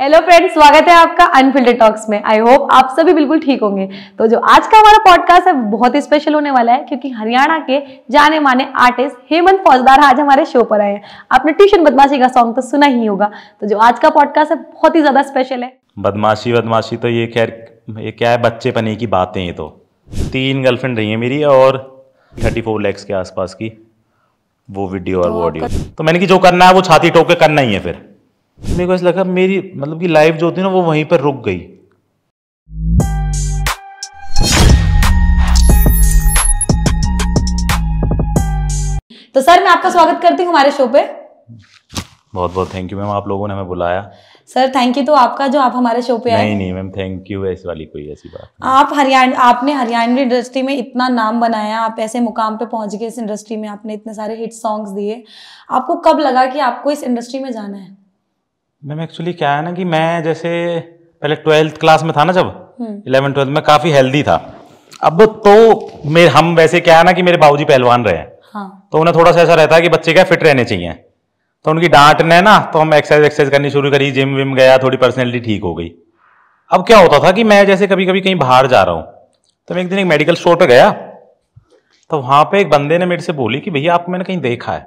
Hello friends स्वागत है आपका अनफिल्टर टॉक्स में आई होप आप सभी बिल्कुल ठीक होंगे तो जो आज का हमारा पॉडकास्ट है बहुत स्पेशल होने वाला है क्योंकि हरियाणा के जाने माने आर्टिस्ट हेमंत फौजदार आज हमारे शो पर आए हैं आपने ट्यूशन बदमाशी का सॉन्ग तो सुना ही होगा तो जो आज का पॉडकास्ट है बहुत ही ज्यादा स्पेशल है बदमाशी बदमाशी तो ये खैर ये क्या है बच्चे पने की बातें ये तो तीन गर्लफ्रेंड रही है मेरी और थर्टी फोर के आसपास की वो वीडियो और वो ऑडियो तो, तो मैंने कि जो करना है वो छाती टोक के करना ही है फिर मेरे को ऐसा लगा मेरी मतलब कि लाइफ जो होती है ना वो वहीं पर रुक गई तो सर मैं आपका स्वागत करती हूँ हमारे शो पे बहुत बहुत थैंक यू मैम आप लोगों ने हमें बुलाया सर थैंक यू तो आपका जो आप हमारे शो पे आए नहीं नहीं मैम थैंक यू ऐसी वाली कोई ऐसी बात आप हरियाणा आपने हरियाणवी इंडस्ट्री में इतना नाम बनाया आप ऐसे मुकाम पे पहुंच गए इस इंडस्ट्री में आपने इतने सारे हिट सॉन्ग्स दिए आपको कब लगा कि आपको इस इंडस्ट्री में जाना है मैम एक्चुअली क्या है ना कि मैं जैसे पहले ट्वेल्थ क्लास में था ना जब इलेवन हम्म। ट्वेल्थ में काफ़ी हेल्दी था अब तो मेरे हम वैसे क्या है ना कि मेरे बाबूजी पहलवान रहे हैं हाँ। तो उन्हें थोड़ा सा ऐसा रहता है कि बच्चे क्या फिट रहने चाहिए तो उनकी डांट ने ना तो हम एक्सरसाइज एक्सरसाइज करनी शुरू करी जिम विम गया थोड़ी पर्सनैलिटी ठीक हो गई अब क्या होता था कि मैं जैसे कभी कभी कहीं बाहर जा रहा हूँ तो मैं एक दिन एक मेडिकल स्टोर पर गया तो वहाँ पे एक बंदे ने मेरे से बोली कि भैया आपको मैंने कहीं देखा है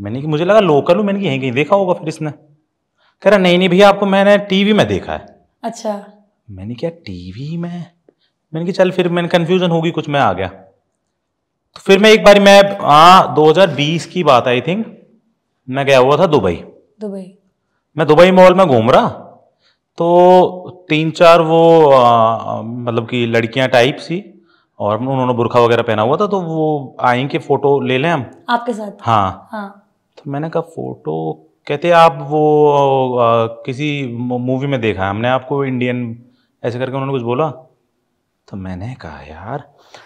मैंने कि मुझे लगा लोकल हूँ मैंने कि यहीं कहीं देखा होगा फिर इसने कह रहा नहीं नहीं भैया आपको मैंने टीवी में देखा है अच्छा मैंने क्या टीवी में मैंने कहा चल फिर मैंने कंफ्यूजन होगी कुछ मैं आ गया तो फिर मैं एक बार मैं हाँ 2020 की बात आई थिंक मैं गया हुआ था दुबई दुबई मैं दुबई मॉल में घूम रहा तो तीन चार वो आ, मतलब कि लड़कियां टाइप सी और उन्होंने बुरखा वगैरह पहना हुआ था तो वो आई के फोटो ले लें हम आपके साथ हाँ हाँ तो मैंने कहा फोटो कहते आप वो आ, किसी मूवी में देखा है हमने आपको इंडियन ऐसे करके उन्होंने कुछ बोला तो मैंने कहा यार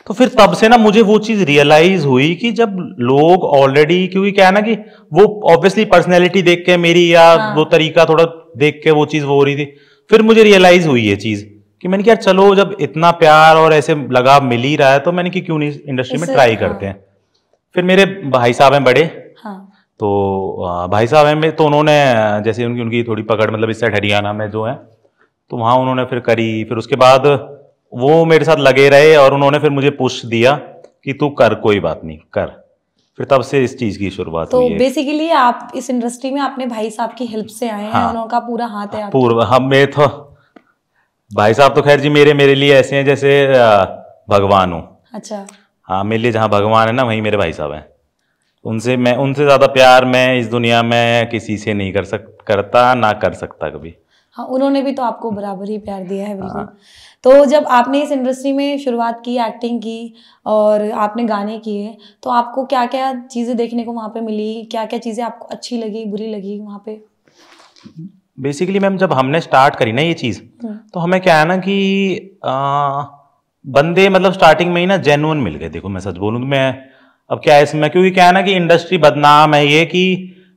तो फिर तब से ना मुझे वो चीज रियलाइज हुई कि जब लोग ऑलरेडी क्योंकि क्या है ना कि वो ऑब्वियसली पर्सनैलिटी देख के मेरी या हाँ। वो तरीका थोड़ा देख के वो चीज वो हो रही थी फिर मुझे रियलाइज हुई ये चीज कि मैंने यार चलो जब इतना प्यार और ऐसे लगाव मिल ही रहा है तो मैंने कि क्यों नहीं इंडस्ट्री में ट्राई हाँ। करते हैं फिर मेरे भाई साहब हैं बड़े तो भाई साहब हैं तो उन्होंने जैसे उनकी उनकी थोड़ी पकड़ मतलब इस साइड हरियाणा में जो है तो वहाँ उन्होंने फिर करी फिर उसके बाद वो मेरे साथ लगे रहे और उन्होंने फिर मुझे पुश दिया कि तू कर कोई बात नहीं कर फिर तब से इस चीज की शुरुआत तो बेसिकली आप इस इंडस्ट्री में आपने भाई साहब की हेल्प से आए हाँ, हैं उनका पूरा हाथ है हाँ, पूर्व हम हाँ, मैं तो भाई साहब तो खैर जी मेरे मेरे लिए ऐसे हैं जैसे भगवान हूँ अच्छा हाँ मेरे लिए जहाँ भगवान है ना वहीं मेरे भाई साहब हैं उनसे मैं उनसे ज़्यादा प्यार मैं इस दुनिया में किसी से नहीं कर सक करता ना कर सकता कभी हाँ उन्होंने भी तो आपको बराबर ही प्यार दिया है बिल्कुल हाँ। तो जब आपने इस इंडस्ट्री में शुरुआत की एक्टिंग की और आपने गाने किए तो आपको क्या क्या चीज़ें देखने को वहाँ पे मिली क्या क्या चीज़ें आपको अच्छी लगी बुरी लगी वहाँ पे बेसिकली मैम जब हमने स्टार्ट करी ना ये चीज़ हम्म। तो हमें क्या है ना कि आ, बंदे मतलब स्टार्टिंग में ही ना जेनुअन मिल गए देखो मैं सच बोलूँ तो मैं अब क्या है इसमें क्योंकि क्या है ना कि इंडस्ट्री बदनाम है ये कि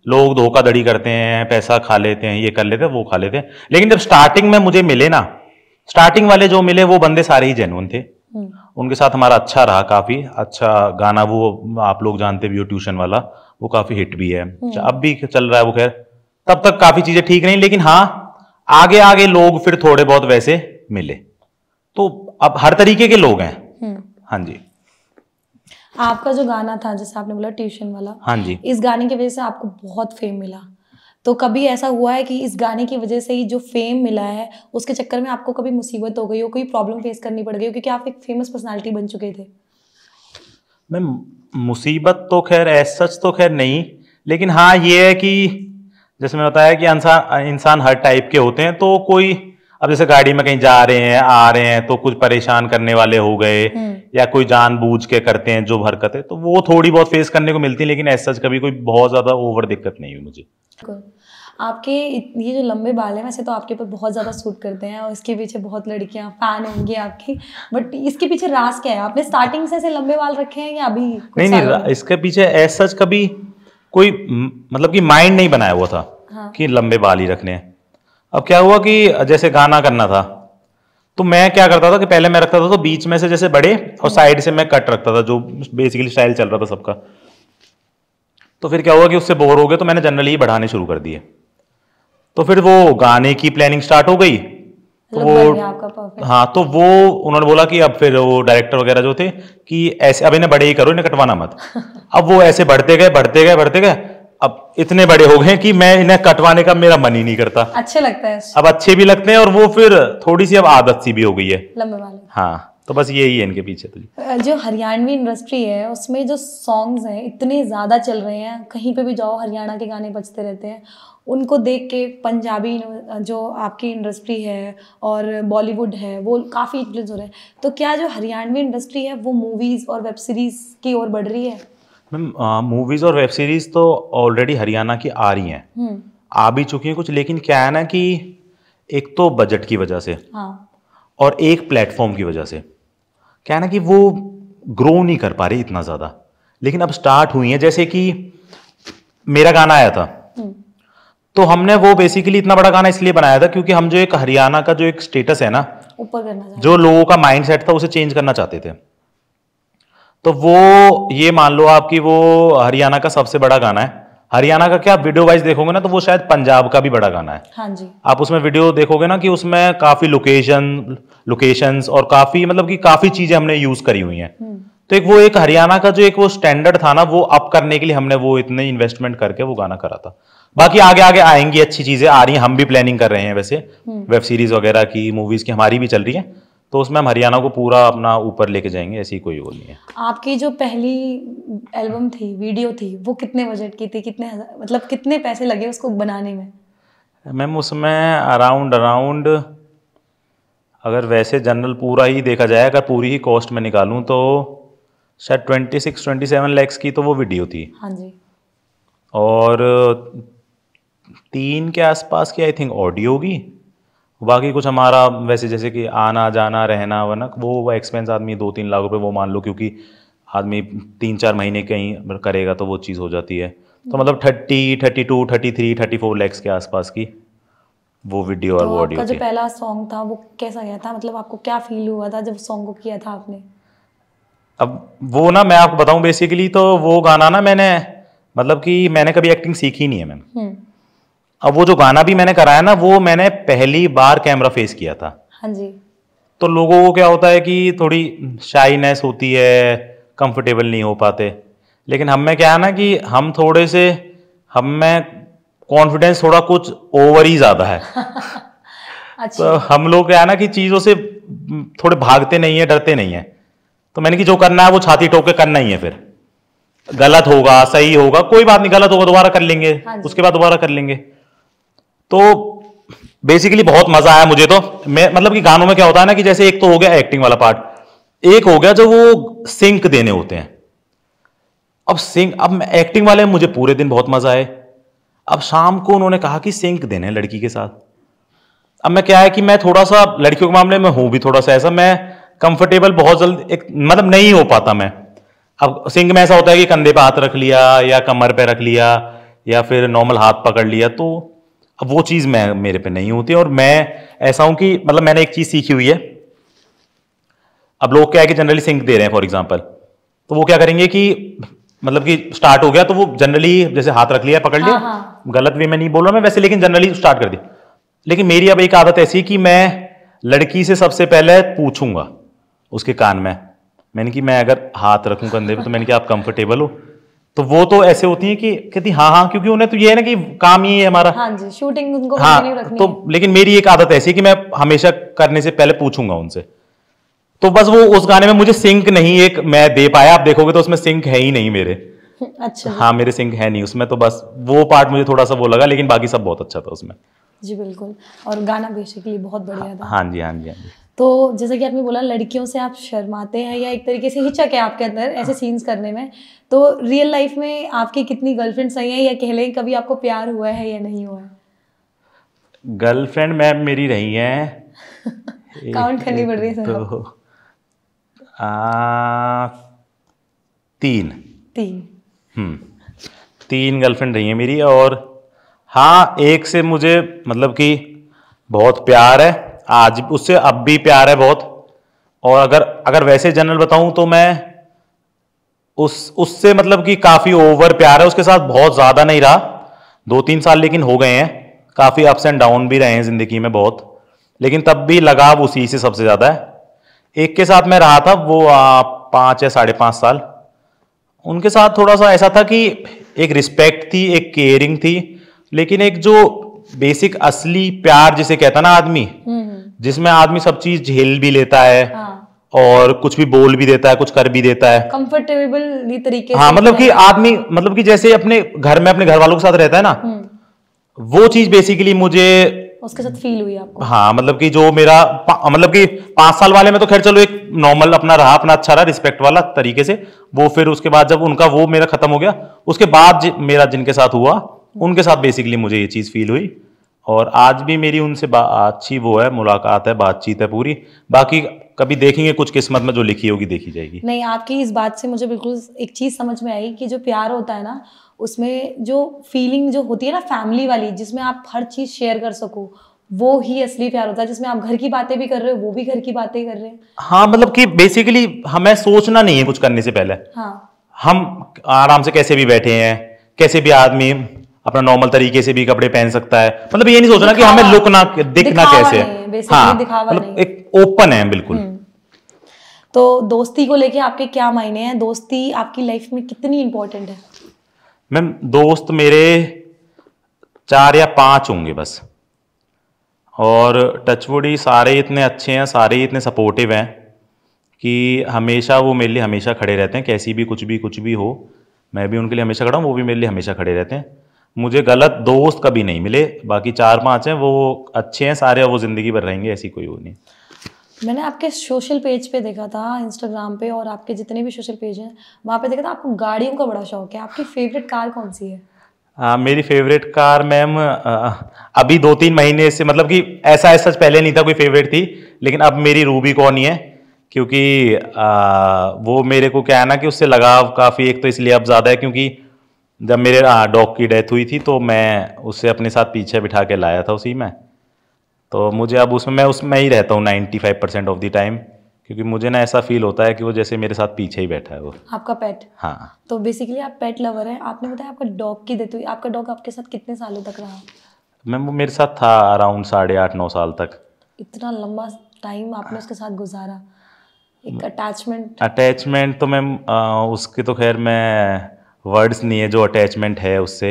लोग धोखाधड़ी करते हैं पैसा खा लेते हैं ये कर लेते हैं वो खा लेते हैं लेकिन जब स्टार्टिंग में मुझे मिले ना स्टार्टिंग वाले जो मिले वो बंदे सारे ही जेनुअन थे हम्म। उनके साथ हमारा अच्छा रहा काफी अच्छा गाना वो आप लोग जानते भी हो ट्यूशन वाला वो काफी हिट भी है हम्म। अच्छा, अब भी चल रहा है वो खैर तब तक काफी चीजें ठीक नहीं लेकिन हाँ आगे आगे लोग फिर थोड़े बहुत वैसे मिले तो अब हर तरीके के लोग हैं हम्म। हाँ जी आपका जो गाना था जैसे आपने बोला ट्यूशन वाला हाँ जी इस गाने की वजह से आपको बहुत फेम मिला तो कभी ऐसा हुआ है कि इस गाने की वजह से ही जो फेम मिला है उसके चक्कर में आपको कभी मुसीबत हो गई हो कोई प्रॉब्लम फेस करनी पड़ गई हो क्योंकि आप एक फेमस पर्सनालिटी बन चुके थे मैम मुसीबत तो खैर ऐसा सच तो खैर नहीं लेकिन हाँ ये है कि जैसे मैंने बताया कि इंसान हर टाइप के होते हैं तो कोई अब जैसे गाड़ी में कहीं जा रहे हैं आ रहे हैं तो कुछ परेशान करने वाले हो गए हम्म। या कोई जान बूझ के करते हैं जो हरकत है तो वो थोड़ी बहुत फेस करने को मिलती है लेकिन ऐसा कभी कोई बहुत ज्यादा ओवर दिक्कत नहीं हुई मुझे आपके ये जो लंबे बाल हैं वैसे तो आपके ऊपर बहुत ज़्यादा सूट करते हैं और इसके पीछे बहुत लड़कियां फ़ैन होंगी आपकी बट इसके पीछे रास क्या है आपने स्टार्टिंग से ऐसे लंबे बाल रखे हैं या अभी नहीं नहीं इसके पीछे ऐसा कभी कोई मतलब कि माइंड नहीं बनाया हुआ था हाँ। कि लंबे बाल ही रखने हैं अब क्या हुआ कि जैसे गाना करना था तो मैं क्या करता था कि पहले मैं रखता था तो बीच में से जैसे बड़े और साइड से मैं कट रखता था जो बेसिकली स्टाइल चल रहा था सबका तो फिर क्या हुआ कि उससे बोर हो गया तो मैंने जनरली बढ़ाने शुरू कर दिए तो फिर वो गाने की प्लानिंग स्टार्ट हो गई तो मतलब वो हाँ तो वो उन्होंने बोला कि अब फिर वो डायरेक्टर वगैरह जो थे कि ऐसे अब इन्हें बड़े ही करो इन्हें कटवाना मत अब वो ऐसे बढ़ते गए बढ़ते गए बढ़ते गए अब इतने बड़े हो गए कि मैं इन्हें कटवाने का मेरा मन ही नहीं करता अच्छे लगता है अब अच्छे भी लगते हैं और वो फिर थोड़ी सी अब आदत सी भी हो गई है लंबे वाले हाँ तो बस यही है इनके पीछे तुझे तो जो हरियाणवी इंडस्ट्री है उसमें जो सॉन्ग्स हैं इतने ज़्यादा चल रहे हैं कहीं पे भी जाओ हरियाणा के गाने बजते रहते हैं उनको देख के पंजाबी जो आपकी इंडस्ट्री है और बॉलीवुड है वो काफ़ी इन्फ्लुएंस हो रहे हैं तो क्या जो हरियाणवी इंडस्ट्री है वो मूवीज़ और वेब सीरीज़ की ओर बढ़ रही है मैम मूवीज और वेब सीरीज तो ऑलरेडी हरियाणा की आ रही हैं हम्म। आ भी चुकी हैं कुछ लेकिन क्या है ना कि एक तो बजट की वजह से हाँ। और एक प्लेटफॉर्म की वजह से क्या है ना कि वो ग्रो नहीं कर पा रही इतना ज़्यादा लेकिन अब स्टार्ट हुई है जैसे कि मेरा गाना आया था हम्म। तो हमने वो बेसिकली इतना बड़ा गाना इसलिए बनाया था क्योंकि हम जो एक हरियाणा का जो एक स्टेटस है ना ऊपर करना जो लोगों का माइंडसेट था उसे चेंज करना चाहते थे तो वो ये मान लो आपकी वो हरियाणा का सबसे बड़ा गाना है हरियाणा का क्या आप वीडियो वाइज देखोगे ना तो वो शायद पंजाब का भी बड़ा गाना है हाँ जी आप उसमें वीडियो देखोगे ना कि उसमें काफी लोकेशन लोकेशंस और काफी मतलब कि काफी चीजें हमने यूज करी हुई हैं हम्म। तो एक वो एक हरियाणा का जो एक वो स्टैंडर्ड था ना वो अप करने के लिए हमने वो इतने इन्वेस्टमेंट करके वो गाना करा था बाकी आगे आगे आएंगी अच्छी चीजें आ रही हैं हम भी प्लानिंग कर रहे हैं वैसे वेब हम्म। सीरीज वगैरह की मूवीज की हमारी भी चल रही है तो उसमें हम हरियाणा को पूरा अपना ऊपर लेके जाएंगे ऐसी कोई वो नहीं है आपकी जो पहली एल्बम थी वीडियो थी वो कितने बजट की थी कितने मतलब कितने पैसे लगे उसको बनाने में मैम उसमें अराउंड अराउंड अगर वैसे जनरल पूरा ही देखा जाए अगर पूरी ही कॉस्ट में निकालूं तो शायद twenty six twenty seven lakhs की तो वो वीडियो थी हाँ जी और तीन के आसपास की आई थिंक ऑडियो की बाकी कुछ हमारा वैसे जैसे कि आना जाना रहना वरना वो एक्सपेंस आदमी दो तीन लाख रुपए वो मान लो क्योंकि आदमी तीन चार महीने कहीं करेगा तो वो चीज़ हो जाती है तो मतलब thirty thirty two thirty three thirty four lakhs के आसपास की वो वीडियो और वो ऑडियो जो पहला सॉन्ग था वो कैसा गया था मतलब आपको क्या फील हुआ था जब सॉन्ग को किया था आपने अब वो ना मैं आपको बताऊं बेसिकली तो वो गाना ना मैंने मतलब कि मैंने कभी एक्टिंग सीखी नहीं है मैम हम्म। अब वो जो गाना भी मैंने कराया ना वो मैंने पहली बार कैमरा फेस किया था हाँ जी तो लोगों को क्या होता है कि थोड़ी शाइनेस होती है कंफर्टेबल नहीं हो पाते लेकिन हम में क्या है ना कि हम थोड़े से हम में कॉन्फिडेंस थोड़ा कुछ ओवर ही ज़्यादा है अच्छा। तो हम लोग क्या है ना कि चीज़ों से थोड़े भागते नहीं है डरते नहीं है तो मैंने कि जो करना है वो छाती टोक के करना ही है फिर गलत होगा सही होगा कोई बात नहीं गलत होगा दोबारा कर लेंगे हाँ उसके बाद दोबारा कर लेंगे तो बेसिकली बहुत मजा आया मुझे तो मैं मतलब कि गानों में क्या होता है ना कि जैसे एक तो हो गया एक्टिंग वाला पार्ट एक हो गया जो वो सिंक देने होते हैं अब सिंक अब एक्टिंग वाले मुझे पूरे दिन बहुत मजा आए अब शाम को उन्होंने कहा कि सिंक देने लड़की के साथ अब मैं क्या है कि मैं थोड़ा सा लड़कियों के मामले में हूं भी थोड़ा सा ऐसा मैं कंफर्टेबल बहुत जल्द एक मतलब नहीं हो पाता मैं अब सिंक में ऐसा होता है कि कंधे पे हाथ रख लिया या कमर पे रख लिया या फिर नॉर्मल हाथ पकड़ लिया तो अब वो चीज़ मैं मेरे पे नहीं होती और मैं ऐसा हूं कि मतलब मैंने एक चीज़ सीखी हुई है अब लोग क्या है कि जनरली सिंक दे रहे हैं फॉर एग्जाम्पल तो वो क्या करेंगे कि मतलब कि स्टार्ट हो गया तो वो जनरली जैसे हाथ रख लिया पकड़ लिया हाँ हाँ। गलत वे में नहीं बोल रहा मैं वैसे लेकिन जनरली स्टार्ट कर दी लेकिन मेरी अब एक आदत ऐसी कि मैं लड़की से सबसे पहले पूछूंगा उसके कान में मैंने कि मैं अगर हाथ रखूं कंधे पे तो मैंने कि आप कंफर्टेबल हो तो वो तो ऐसे होती है कि कहती हाँ हाँ क्योंकि उन्हें तो ये है ना कि काम ही है हमारा हाँ जी शूटिंग उनको हाँ, रखनी तो है। लेकिन मेरी एक आदत ऐसी कि मैं हमेशा करने से पहले पूछूंगा उनसे तो बस वो उस गाने में मुझे सिंक नहीं एक मैं दे पाया आप देखोगे तो उसमें सिंक है ही नहीं मेरे अच्छा हाँ मेरे सिंक है नहीं उसमें तो बस वो पार्ट मुझे थोड़ा सा वो लगा लेकिन बाकी सब बहुत अच्छा था उसमें जी बिल्कुल और गाना बेसिकली बहुत बढ़िया था हाँ जी हाँ जी हाँ जी तो जैसा कि आपने बोला लड़कियों से आप शर्माते हैं या एक तरीके से हिचक है आपके अंदर ऐसे सीन्स हाँ। करने में तो रियल लाइफ में आपकी कितनी गर्लफ्रेंड्स सही है या कह लें कभी आपको प्यार हुआ है या नहीं हुआ है गर्लफ्रेंड मैम मेरी रही है काउंट करनी पड़ रही है तीन तीन हम्म, तीन गर्लफ्रेंड रही है मेरी और हाँ एक से मुझे मतलब कि बहुत प्यार है आज हाँ उससे अब भी प्यार है बहुत और अगर अगर वैसे जनरल बताऊं तो मैं उस उससे मतलब कि काफ़ी ओवर प्यार है उसके साथ बहुत ज़्यादा नहीं रहा दो तीन साल लेकिन हो गए हैं काफ़ी अप्स एंड डाउन भी रहे हैं ज़िंदगी में बहुत लेकिन तब भी लगाव उसी से सबसे ज़्यादा है एक के साथ मैं रहा था वो पाँच या साढ़े पाँच साल उनके साथ थोड़ा सा ऐसा था कि एक रिस्पेक्ट थी एक केयरिंग थी लेकिन एक जो बेसिक असली प्यार जिसे कहता ना आदमी हम्म। जिसमें आदमी सब चीज झेल भी लेता है हाँ। और कुछ भी बोल भी देता है कुछ कर भी देता है कंफर्टेबल तरीके हाँ मतलब कि आदमी मतलब कि जैसे अपने घर में अपने घर वालों के साथ रहता है ना हम्म। वो चीज बेसिकली मुझे उसके साथ फील हुई आपको हाँ मतलब कि जो मेरा मतलब कि पांच साल वाले में तो खैर चलो एक नॉर्मल अपना रहा अपना अच्छा रहा रिस्पेक्ट वाला तरीके से वो फिर उसके बाद जब उनका वो मेरा खत्म हो गया उसके बाद मेरा जिनके साथ हुआ हम्म। उनके साथ बेसिकली मुझे ये चीज फील हुई और आज भी मेरी उनसे अच्छी वो है मुलाकात है बातचीत है पूरी बाकी कभी देखेंगे कुछ किस्मत में जो लिखी होगी देखी जाएगी नहीं आपकी इस बात से मुझे बिल्कुल एक चीज़ समझ में आई कि जो प्यार होता है ना उसमें जो फीलिंग जो होती है ना फैमिली वाली जिसमें आप हर चीज़ शेयर कर सको वो ही असली प्यार होता है जिसमें आप घर की बातें भी कर रहे हो वो भी घर की बातें कर रहे हैं हाँ मतलब कि बेसिकली हमें सोचना नहीं है कुछ करने से पहले हाँ हम आराम से कैसे भी बैठे हैं कैसे भी आदमी अपना नॉर्मल तरीके से भी कपड़े पहन सकता है मतलब ये नहीं सोचना कि हमें लुक ना दिखना कैसे है हाँ मतलब एक ओपन है बिल्कुल हम्म। तो दोस्ती को लेके आपके क्या मायने हैं दोस्ती आपकी लाइफ में कितनी इंपॉर्टेंट है मैम दोस्त मेरे चार या पांच होंगे बस और टचवुडी सारे इतने अच्छे हैं सारे इतने सपोर्टिव हैं कि हमेशा वो मेरे लिए हमेशा खड़े रहते हैं कैसी भी कुछ भी कुछ भी हो मैं भी उनके लिए हमेशा खड़ा हूँ वो भी मेरे लिए हमेशा खड़े रहते हैं मुझे गलत दोस्त कभी नहीं मिले बाकी चार पांच हैं वो अच्छे हैं सारे वो ज़िंदगी भर रहेंगे ऐसी कोई वो नहीं मैंने आपके सोशल पेज पे देखा था इंस्टाग्राम पे और आपके जितने भी सोशल पेज हैं वहाँ पे देखा था आपको गाड़ियों का बड़ा शौक है आपकी फेवरेट कार कौन सी है आ, मेरी फेवरेट कार मैम अभी दो तीन महीने से मतलब कि ऐसा ऐसा पहले नहीं था कोई फेवरेट थी लेकिन अब मेरी रूबी कौन ही है क्योंकि आ, वो मेरे को क्या है ना कि उससे लगाव काफ़ी एक तो इसलिए अब ज़्यादा है क्योंकि जब मेरे हाँ, डॉग की डेथ हुई थी तो मैं उसे अपने साथ पीछे बिठा के लाया था उसी में तो मुझे अब उसमें मैं उसमें ही रहता हूँ ninety five percent of the time क्योंकि मुझे ना ऐसा फील होता है कि वो जैसे मेरे साथ पीछे ही बैठा है वो आपका पेट हाँ तो बेसिकली आप पेट लवर हैं आपने बताया आपका डॉग की डेथ हुई आपका डॉग आपके साथ कितने सालों तक रहा मैम वो मेरे साथ था अराउंड साढ़े आठ नौ साल तक इतना लंबा टाइम आपने उसके साथ गुजारा एक अटैचमेंट अटैचमेंट तो मैम उसके तो खैर मैं वर्ड्स नहीं है जो अटैचमेंट है उससे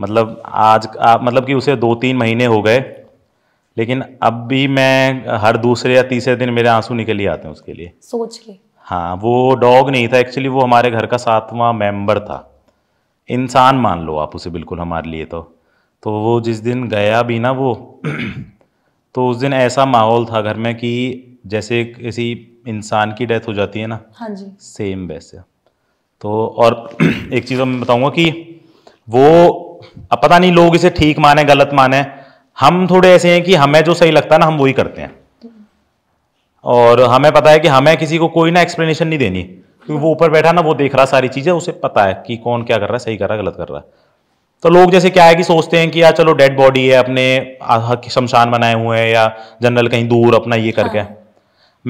मतलब आज आ, मतलब कि उसे दो तीन महीने हो गए लेकिन अब भी मैं हर दूसरे या तीसरे दिन मेरे आंसू निकल ही आते हैं उसके लिए सोच के हाँ वो डॉग नहीं था एक्चुअली वो हमारे घर का सातवां मेंबर था इंसान मान लो आप उसे बिल्कुल हमारे लिए तो तो वो जिस दिन गया भी ना वो तो उस दिन ऐसा माहौल था घर में कि जैसे किसी इंसान की डेथ हो जाती है ना हाँ जी सेम वैसे तो और एक चीज़ मैं बताऊंगा कि वो अब पता नहीं लोग इसे ठीक माने गलत माने हम थोड़े ऐसे हैं कि हमें जो सही लगता है ना हम वही करते हैं और हमें पता है कि हमें किसी को कोई ना एक्सप्लेनेशन नहीं देनी क्योंकि वो ऊपर बैठा ना वो देख रहा सारी चीज़ें उसे पता है कि कौन क्या कर रहा है सही कर रहा है गलत कर रहा है तो लोग जैसे क्या है कि सोचते हैं कि यार चलो डेड बॉडी है अपने शमशान बनाए हुए हैं या जनरल कहीं दूर अपना ये हाँ। करके हाँ।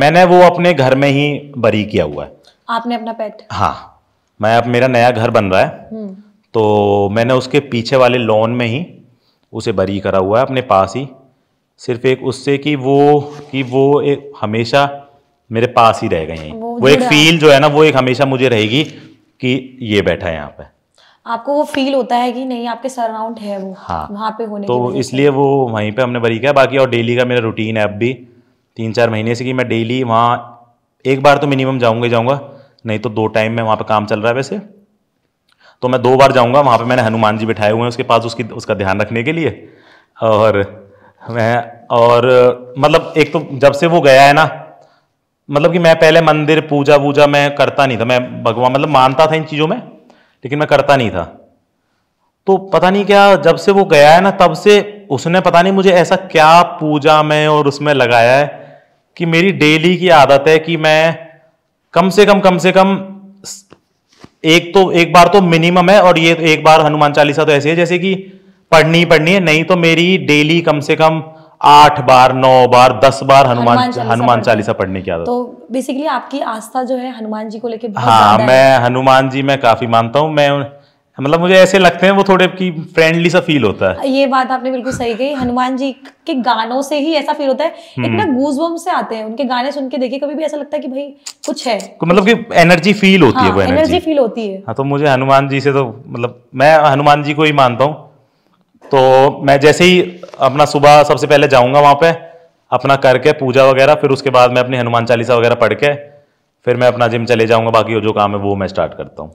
मैंने वो अपने घर में ही बरी किया हुआ है आपने अपना पेट हाँ मैं अब मेरा नया घर बन रहा है हम्म। तो मैंने उसके पीछे वाले लोन में ही उसे बरी करा हुआ है अपने पास ही सिर्फ एक उससे कि वो कि वो एक हमेशा मेरे पास ही रहेगा यहीं वो, वो एक फील जो है ना वो एक हमेशा मुझे रहेगी कि ये बैठा है यहाँ पे आपको वो फील होता है कि नहीं आपके सराउंड है वो हाँ वहाँ पे होने तो इसलिए वो वहीं पे हमने बरी किया बाकी और डेली का मेरा रूटीन है अब भी तीन चार महीने से कि मैं डेली वहाँ एक बार तो मिनिमम जाऊँगा जाऊँगा नहीं तो दो टाइम में वहाँ पर काम चल रहा है वैसे तो मैं दो बार जाऊँगा वहाँ पर मैंने हनुमान जी बिठाए हुए हैं उसके पास उसकी उसका ध्यान रखने के लिए और मैं और मतलब एक तो जब से वो गया है ना मतलब कि मैं पहले मंदिर पूजा वूजा मैं करता नहीं था मैं भगवान मतलब मानता था इन चीज़ों में लेकिन मैं करता नहीं था तो पता नहीं क्या जब से वो गया है ना तब से उसने पता नहीं मुझे ऐसा क्या पूजा में और उसमें लगाया है कि मेरी डेली की आदत है कि मैं कम से कम कम से कम एक तो एक बार तो मिनिमम है और ये तो एक बार हनुमान चालीसा तो ऐसे है जैसे कि पढ़नी ही पढ़नी है नहीं तो मेरी डेली कम से कम आठ बार नौ बार दस बार हनुमान हनुमान चालीसा, पढ़ने की आदत तो बेसिकली आपकी आस्था जो है हनुमान जी को लेकर हाँ मैं हनुमान जी मैं काफी मानता हूँ मैं मतलब मुझे ऐसे लगते हैं वो थोड़े की फ्रेंडली सा फील होता है ये बात आपने बिल्कुल सही कही हनुमान जी के गानों से ही ऐसा फील होता है इतना ना गूज बम हम्म। से आते हैं उनके गाने सुन के देखिए कभी भी ऐसा लगता है कि भाई कुछ है मतलब कि एनर्जी फील होती हाँ, है वो एनर्जी, एनर्जी फील होती है हाँ तो मुझे हनुमान जी से तो मतलब मैं हनुमान जी को ही मानता हूँ तो मैं जैसे ही अपना सुबह सबसे पहले जाऊंगा वहां पे अपना करके पूजा वगैरह फिर उसके बाद मैं अपनी हनुमान चालीसा वगैरह पढ़ के फिर मैं अपना जिम चले जाऊंगा बाकी जो काम है वो मैं स्टार्ट करता हूँ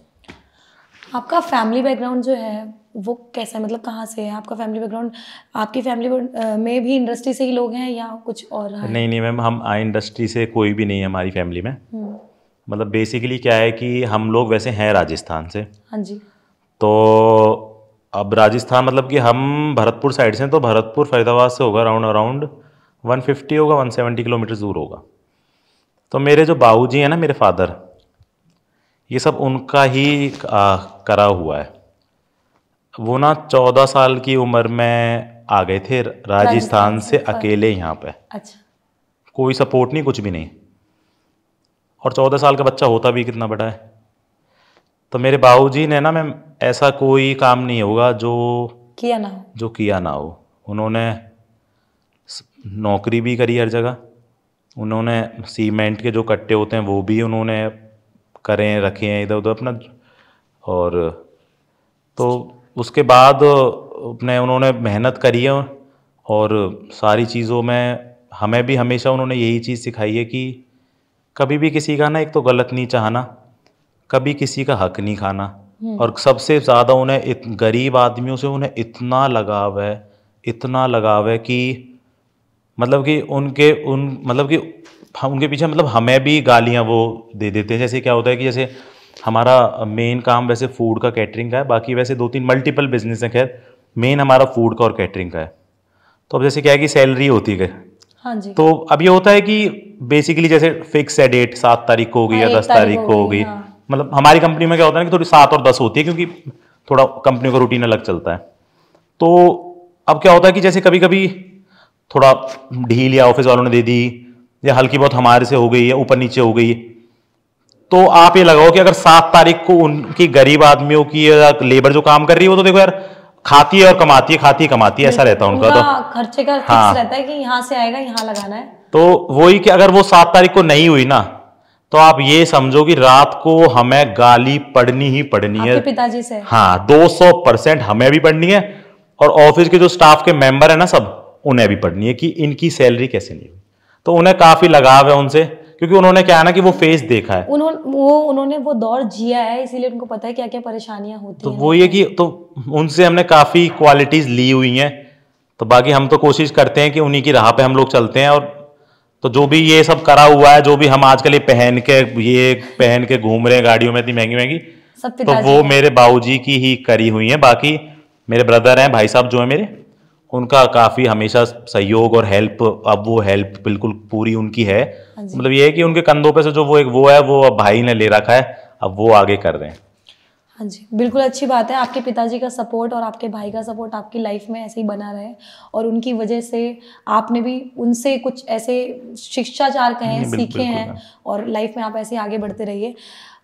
आपका फैमिली बैकग्राउंड जो है वो कैसा है मतलब कहाँ से है आपका फैमिली बैकग्राउंड आपकी फैमिली में भी इंडस्ट्री से ही लोग हैं या कुछ और है? नहीं नहीं मैम हम आई इंडस्ट्री से कोई भी नहीं है हमारी फैमिली में हम्म। मतलब बेसिकली क्या है कि हम लोग वैसे हैं राजस्थान से हाँ जी तो अब राजस्थान मतलब कि हम भरतपुर साइड से हैं तो भरतपुर फरीदाबाद से होगा अराउंड अराउंड 150 होगा 170 किलोमीटर दूर होगा तो मेरे जो बाबू हैं ना मेरे फादर ये सब उनका ही करा हुआ है वो ना चौदह साल की उम्र में आ गए थे राजस्थान से अकेले यहाँ पे अच्छा कोई सपोर्ट नहीं कुछ भी नहीं और चौदह साल का बच्चा होता भी कितना बड़ा है तो मेरे बाबूजी ने ना मैम ऐसा कोई काम नहीं होगा जो किया ना हो जो किया ना हो उन्होंने नौकरी भी करी हर जगह उन्होंने सीमेंट के जो कट्टे होते हैं वो भी उन्होंने करें रखें इधर उधर अपना और तो उसके बाद अपने उन्होंने मेहनत करी है और सारी चीज़ों में हमें भी हमेशा उन्होंने यही चीज़ सिखाई है कि कभी भी किसी का ना एक तो गलत नहीं चाहना कभी किसी का हक नहीं खाना हम्म। और सबसे ज़्यादा उन्हें गरीब आदमियों से उन्हें इतना लगाव है इतना लगाव है कि मतलब कि उनके उन मतलब कि हम उनके पीछे मतलब हमें भी गालियाँ वो दे देते हैं जैसे क्या होता है कि जैसे हमारा मेन काम वैसे फूड का कैटरिंग का है बाकी वैसे दो तीन मल्टीपल बिजनेस हैं खैर मेन हमारा फूड का और कैटरिंग का है तो अब जैसे क्या है कि सैलरी होती है हाँ जी तो अब ये होता है कि बेसिकली जैसे फिक्स है डेट सात तारीख को होगी हाँ, या दस तारीख को होगी हाँ। मतलब हमारी कंपनी में क्या होता है ना कि थोड़ी सात और दस होती है क्योंकि थोड़ा कंपनी का रूटीन अलग चलता है तो अब क्या होता है कि जैसे कभी कभी थोड़ा ढील या ऑफिस वालों ने दे दी या हल्की बहुत हमारे से हो गई है ऊपर नीचे हो गई है तो आप ये लगाओ कि अगर सात तारीख को उनकी गरीब आदमियों की लेबर जो काम कर रही है वो तो देखो यार खाती है और कमाती है खाती है कमाती है ऐसा रहता है उनका तो खर्चे का हाँ रहता है कि यहाँ से आएगा यहां लगाना है तो वही कि अगर वो सात तारीख को नहीं हुई ना तो आप ये समझो कि रात को हमें गाली पढ़नी ही पढ़नी है पिताजी से हाँ दो सौ परसेंट हमें भी पढ़नी है और ऑफिस के जो स्टाफ के मेंबर है ना सब उन्हें भी पढ़नी है कि इनकी सैलरी कैसे नहीं हुई तो उन्हें काफ़ी लगाव है उनसे क्योंकि उन्होंने क्या है ना कि वो फेस देखा है उन्होंने वो उन्होंने वो दौर जिया है इसीलिए उनको पता है क्या क्या परेशानियां होती तो है वो ये कि तो उनसे हमने काफ़ी क्वालिटीज़ ली हुई हैं तो बाकी हम तो कोशिश करते हैं कि उन्हीं की राह पे हम लोग चलते हैं और तो जो भी ये सब करा हुआ है जो भी हम आजकल ये पहन के ये पहन के घूम रहे हैं गाड़ियों में इतनी महंगी महंगी तो वो मेरे बाबूजी की ही करी हुई है बाकी मेरे ब्रदर हैं भाई साहब जो है मेरे उनका काफ़ी हमेशा सहयोग और हेल्प अब वो हेल्प बिल्कुल पूरी उनकी है हाँ मतलब ये है कि उनके कंधों पे से जो वो एक वो है वो अब भाई ने ले रखा है अब वो आगे कर रहे हैं हाँ जी बिल्कुल अच्छी बात है आपके पिताजी का सपोर्ट और आपके भाई का सपोर्ट आपकी लाइफ में ऐसे ही बना रहे और उनकी वजह से आपने भी उनसे कुछ ऐसे शिक्षाचार कहे हैं सीखे हैं हाँ। और लाइफ में आप ऐसे आगे बढ़ते रहिए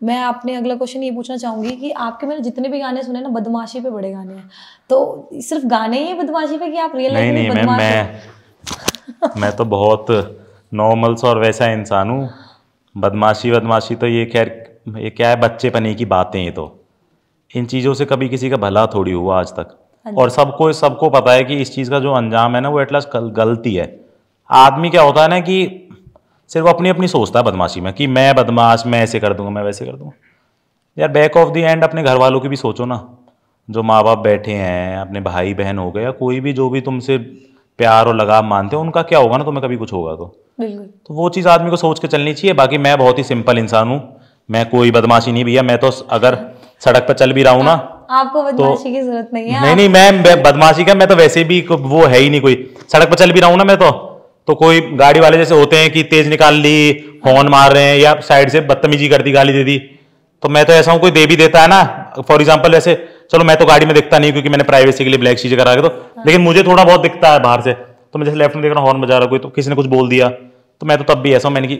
मैं आपने अगला क्वेश्चन ये पूछना चाहूँगी कि आपके मैंने जितने भी गाने सुने ना बदमाशी पे बड़े गाने हैं तो सिर्फ गाने ही बदमाशी पे कि आप रियल लाइफ में मैं मैं तो बहुत नॉर्मल सा और वैसा इंसान हूँ बदमाशी बदमाशी तो ये खैर ये क्या है बच्चेपने की बातें ये तो इन चीज़ों से कभी किसी का भला थोड़ी हुआ आज तक हाँ और सबको सबको पता है कि इस चीज़ का जो अंजाम है ना वो एटलास्ट गलती है आदमी क्या होता है ना कि सिर्फ अपनी अपनी सोचता है बदमाशी में कि मैं बदमाश मैं ऐसे कर दूंगा मैं वैसे कर दूंगा यार बैक ऑफ द एंड अपने घर वालों की भी सोचो ना जो माँ बाप बैठे हैं अपने भाई बहन हो गए या कोई भी जो भी तुमसे प्यार और लगाव मानते हो उनका क्या होगा ना तुम्हें कभी कुछ होगा तो तो वो चीज़ आदमी को सोच के चलनी चाहिए बाकी मैं बहुत ही सिंपल इंसान हूँ मैं कोई बदमाशी नहीं भैया मैं तो अगर सड़क पर चल भी रहा हूँ ना आपको तो बदमाशी तो, की जरूरत नहीं है नहीं नहीं मैं बदमाशी का मैं तो वैसे भी वो है ही नहीं कोई सड़क पर चल भी रहा हूँ ना मैं तो तो कोई गाड़ी वाले जैसे होते हैं कि तेज निकाल ली हॉर्न मार रहे हैं या साइड से बदतमीजी कर दी गाली दे दी तो मैं तो ऐसा हूँ कोई दे भी देता है ना फॉर एग्जाम्पल जैसे चलो मैं तो गाड़ी में दिखता नहीं क्योंकि मैंने प्राइवेसी के लिए ब्लैक चीजें करा के तो लेकिन मुझे थोड़ा बहुत दिखता है बाहर से तो मैं जैसे लेफ्ट में देख रहा हूँ हॉर्न बजा रहा कोई तो किसी ने कुछ बोल दिया तो मैं तो तब भी ऐसा हूँ मैंने कि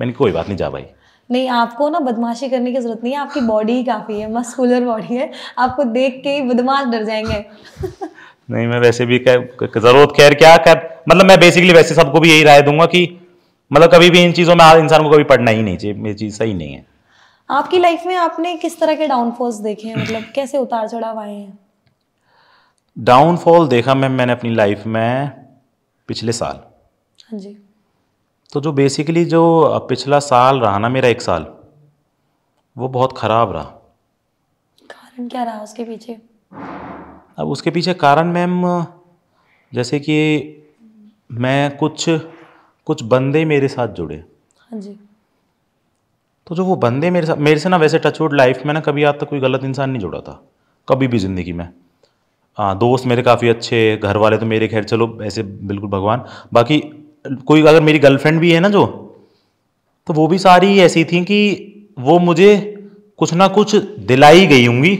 मैंने कोई बात नहीं जा भाई नहीं आपको ना बदमाशी करने की ज़रूरत नहीं है आपकी बॉडी ही काफ़ी है मस्कुलर बॉडी है आपको देख के ही बदमाश डर जाएंगे नहीं मैं वैसे भी ज़रूरत खैर क्या कर मतलब मैं बेसिकली वैसे सबको भी यही राय दूंगा कि मतलब कभी भी इन चीज़ों में इंसान को कभी पढ़ना ही नहीं चाहिए ये चीज़ सही नहीं है आपकी लाइफ में आपने किस तरह के डाउनफॉल्स देखे हैं मतलब कैसे उतार चढ़ाव आए हैं डाउनफॉल देखा मैं मैंने अपनी लाइफ में पिछले साल हाँ जी तो जो बेसिकली जो पिछला साल रहा ना मेरा एक साल वो बहुत ख़राब रहा कारण क्या रहा उसके पीछे अब उसके पीछे कारण मैम जैसे कि मैं कुछ कुछ बंदे मेरे साथ जुड़े हाँ जी तो जो वो बंदे मेरे साथ मेरे से ना वैसे टचवुड लाइफ में ना कभी आज तक कोई गलत इंसान नहीं जुड़ा था कभी भी ज़िंदगी में हाँ दोस्त मेरे काफ़ी अच्छे घर वाले तो मेरे खैर चलो ऐसे बिल्कुल भगवान बाकी कोई अगर मेरी गर्लफ्रेंड भी है ना जो तो वो भी सारी ऐसी थी कि वो मुझे कुछ ना कुछ दिलाई गई होंगी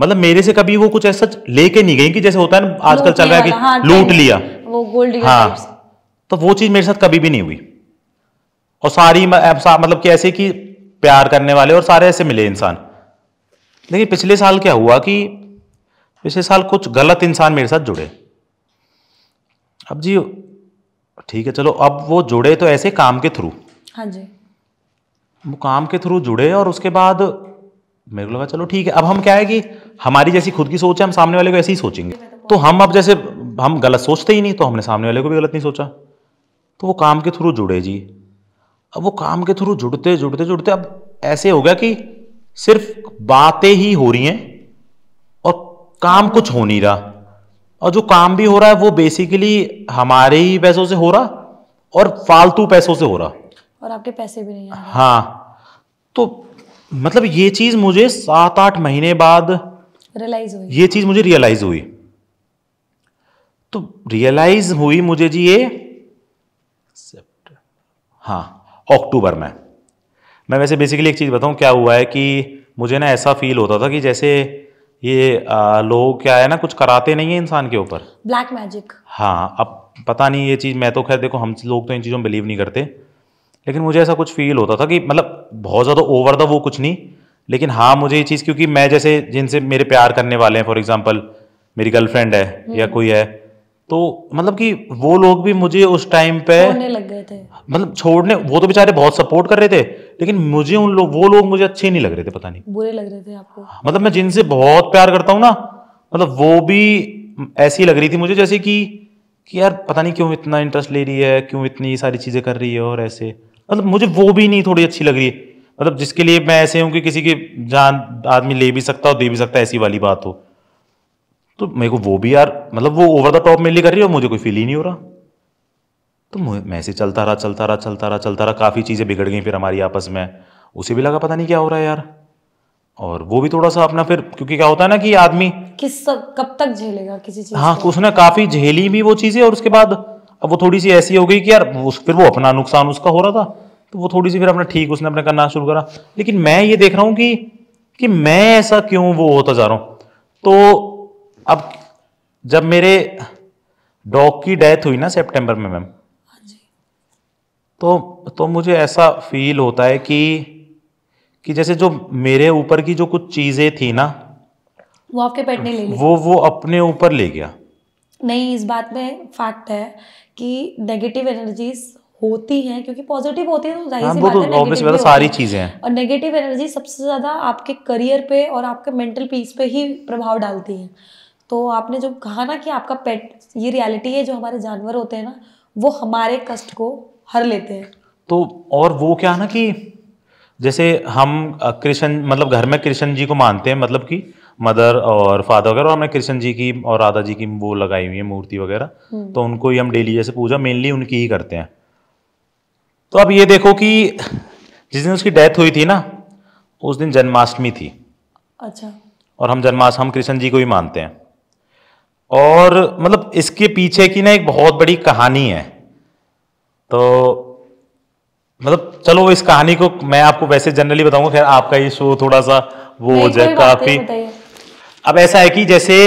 मतलब मेरे से कभी वो कुछ ऐसा लेके नहीं गई कि जैसे होता है ना आजकल चल रहा है कि हाँ, लूट लिया वो गोल्ड हाँ तो वो चीज मेरे साथ कभी भी नहीं हुई और सारी मतलब कि ऐसे कि प्यार करने वाले और सारे ऐसे मिले इंसान लेकिन पिछले साल क्या हुआ कि पिछले साल कुछ गलत इंसान मेरे साथ जुड़े अब जी ठीक है चलो अब वो जुड़े तो ऐसे काम के थ्रू हाँ जी वो काम के थ्रू जुड़े और उसके बाद मेरे को लगा चलो ठीक है अब हम क्या है कि हमारी जैसी खुद की सोच है हम सामने वाले को ऐसे ही सोचेंगे तो, तो हम अब जैसे हम गलत सोचते ही नहीं तो हमने सामने वाले को भी गलत नहीं सोचा तो वो काम के थ्रू जुड़े जी अब वो काम के थ्रू जुड़ते जुड़ते जुड़ते अब ऐसे हो गया कि सिर्फ बातें ही हो रही हैं और काम कुछ हो नहीं रहा और जो काम भी हो रहा है वो बेसिकली हमारे ही पैसों से हो रहा और फालतू पैसों से हो रहा और आपके पैसे भी नहीं हाँ तो मतलब ये चीज मुझे सात आठ महीने बाद रियलाइज हुई ये चीज मुझे रियलाइज हुई तो रियलाइज हुई मुझे जी ये हाँ अक्टूबर में मैं वैसे बेसिकली एक चीज़ बताऊं क्या हुआ है कि मुझे ना ऐसा फील होता था कि जैसे ये आ, लोग क्या है ना कुछ कराते नहीं है इंसान के ऊपर ब्लैक मैजिक हाँ अब पता नहीं ये चीज़ मैं तो खैर देखो हम लोग तो इन चीज़ों में बिलीव नहीं करते लेकिन मुझे ऐसा कुछ फील होता था कि मतलब बहुत ज़्यादा ओवर था वो कुछ नहीं लेकिन हाँ मुझे ये चीज़ क्योंकि मैं जैसे जिनसे मेरे प्यार करने वाले हैं फॉर एग्जाम्पल मेरी गर्लफ्रेंड है या हम्म। कोई है तो मतलब कि वो लोग भी मुझे उस टाइम पे लग गए थे मतलब छोड़ने वो तो बेचारे बहुत सपोर्ट कर रहे थे लेकिन मुझे उन लोग वो लोग मुझे अच्छे नहीं लग रहे थे पता नहीं बुरे लग रहे थे आपको मतलब मैं जिनसे बहुत प्यार करता हूँ ना मतलब वो भी ऐसी लग रही थी मुझे जैसे कि कि यार पता नहीं क्यों इतना इंटरेस्ट ले रही है क्यों इतनी सारी चीज़ें कर रही है और ऐसे मतलब मुझे वो भी नहीं थोड़ी अच्छी लग रही है मतलब जिसके लिए मैं ऐसे हूँ कि किसी के जान आदमी ले भी सकता हो दे भी सकता है ऐसी वाली बात हो तो मेरे को वो भी यार मतलब वो ओवर द टॉप मेरे लिए कर रही है और मुझे कोई फील ही नहीं हो रहा तो मैं से चलता रहा चलता रहा चलता रहा चलता रहा काफ़ी चीज़ें बिगड़ गई फिर हमारी आपस में उसे भी लगा पता नहीं क्या हो रहा है यार और वो भी थोड़ा सा अपना फिर क्योंकि क्या होता है ना कि आदमी किस कब तक झेलेगा किसी चीज़ हाँ तो उसने काफ़ी झेली भी वो चीज़ें और उसके बाद अब वो थोड़ी सी ऐसी हो गई कि यार उस फिर वो अपना नुकसान उसका हो रहा था तो वो थोड़ी सी फिर अपना ठीक उसने अपना करना शुरू करा लेकिन मैं ये देख रहा हूँ कि कि मैं ऐसा क्यों वो होता जा रहा हूँ तो अब जब मेरे डॉग की डेथ हुई ना सेप्टेम्बर में मैम तो तो मुझे ऐसा फील होता है कि कि जैसे जो मेरे ऊपर की जो कुछ चीज़ें थी ना वो आपके पेट ने ले ली वो वो अपने ऊपर ले गया नहीं इस बात में फैक्ट है कि नेगेटिव एनर्जीज होती हैं क्योंकि पॉजिटिव होती है तो जाहिर हाँ, सी तो बात है ऑब्वियसली बात मतलब सारी चीजें हैं और नेगेटिव एनर्जी सबसे ज्यादा आपके करियर पे और आपके मेंटल पीस पे ही प्रभाव डालती है तो आपने जो कहा ना कि आपका पेट ये रियलिटी है जो हमारे जानवर होते हैं ना वो हमारे कष्ट को हर लेते हैं तो और वो क्या ना कि जैसे हम कृष्ण मतलब घर में कृष्ण जी को मानते हैं मतलब कि मदर और फादर वगैरह और हमने कृष्ण जी की और राधा जी की वो लगाई हुई है मूर्ति वगैरह हम्म। तो उनको ही हम डेली जैसे पूजा मेनली उनकी ही करते हैं तो अब ये देखो कि जिस दिन उसकी डेथ हुई थी ना उस दिन जन्माष्टमी थी अच्छा और हम जन्माष्टमी हम कृष्ण जी को ही मानते हैं और मतलब इसके पीछे की ना एक बहुत बड़ी कहानी है तो मतलब चलो इस कहानी को मैं आपको वैसे जनरली बताऊंगा खैर आपका ये शो थोड़ा सा वो हो जाए काफी अब ऐसा है कि जैसे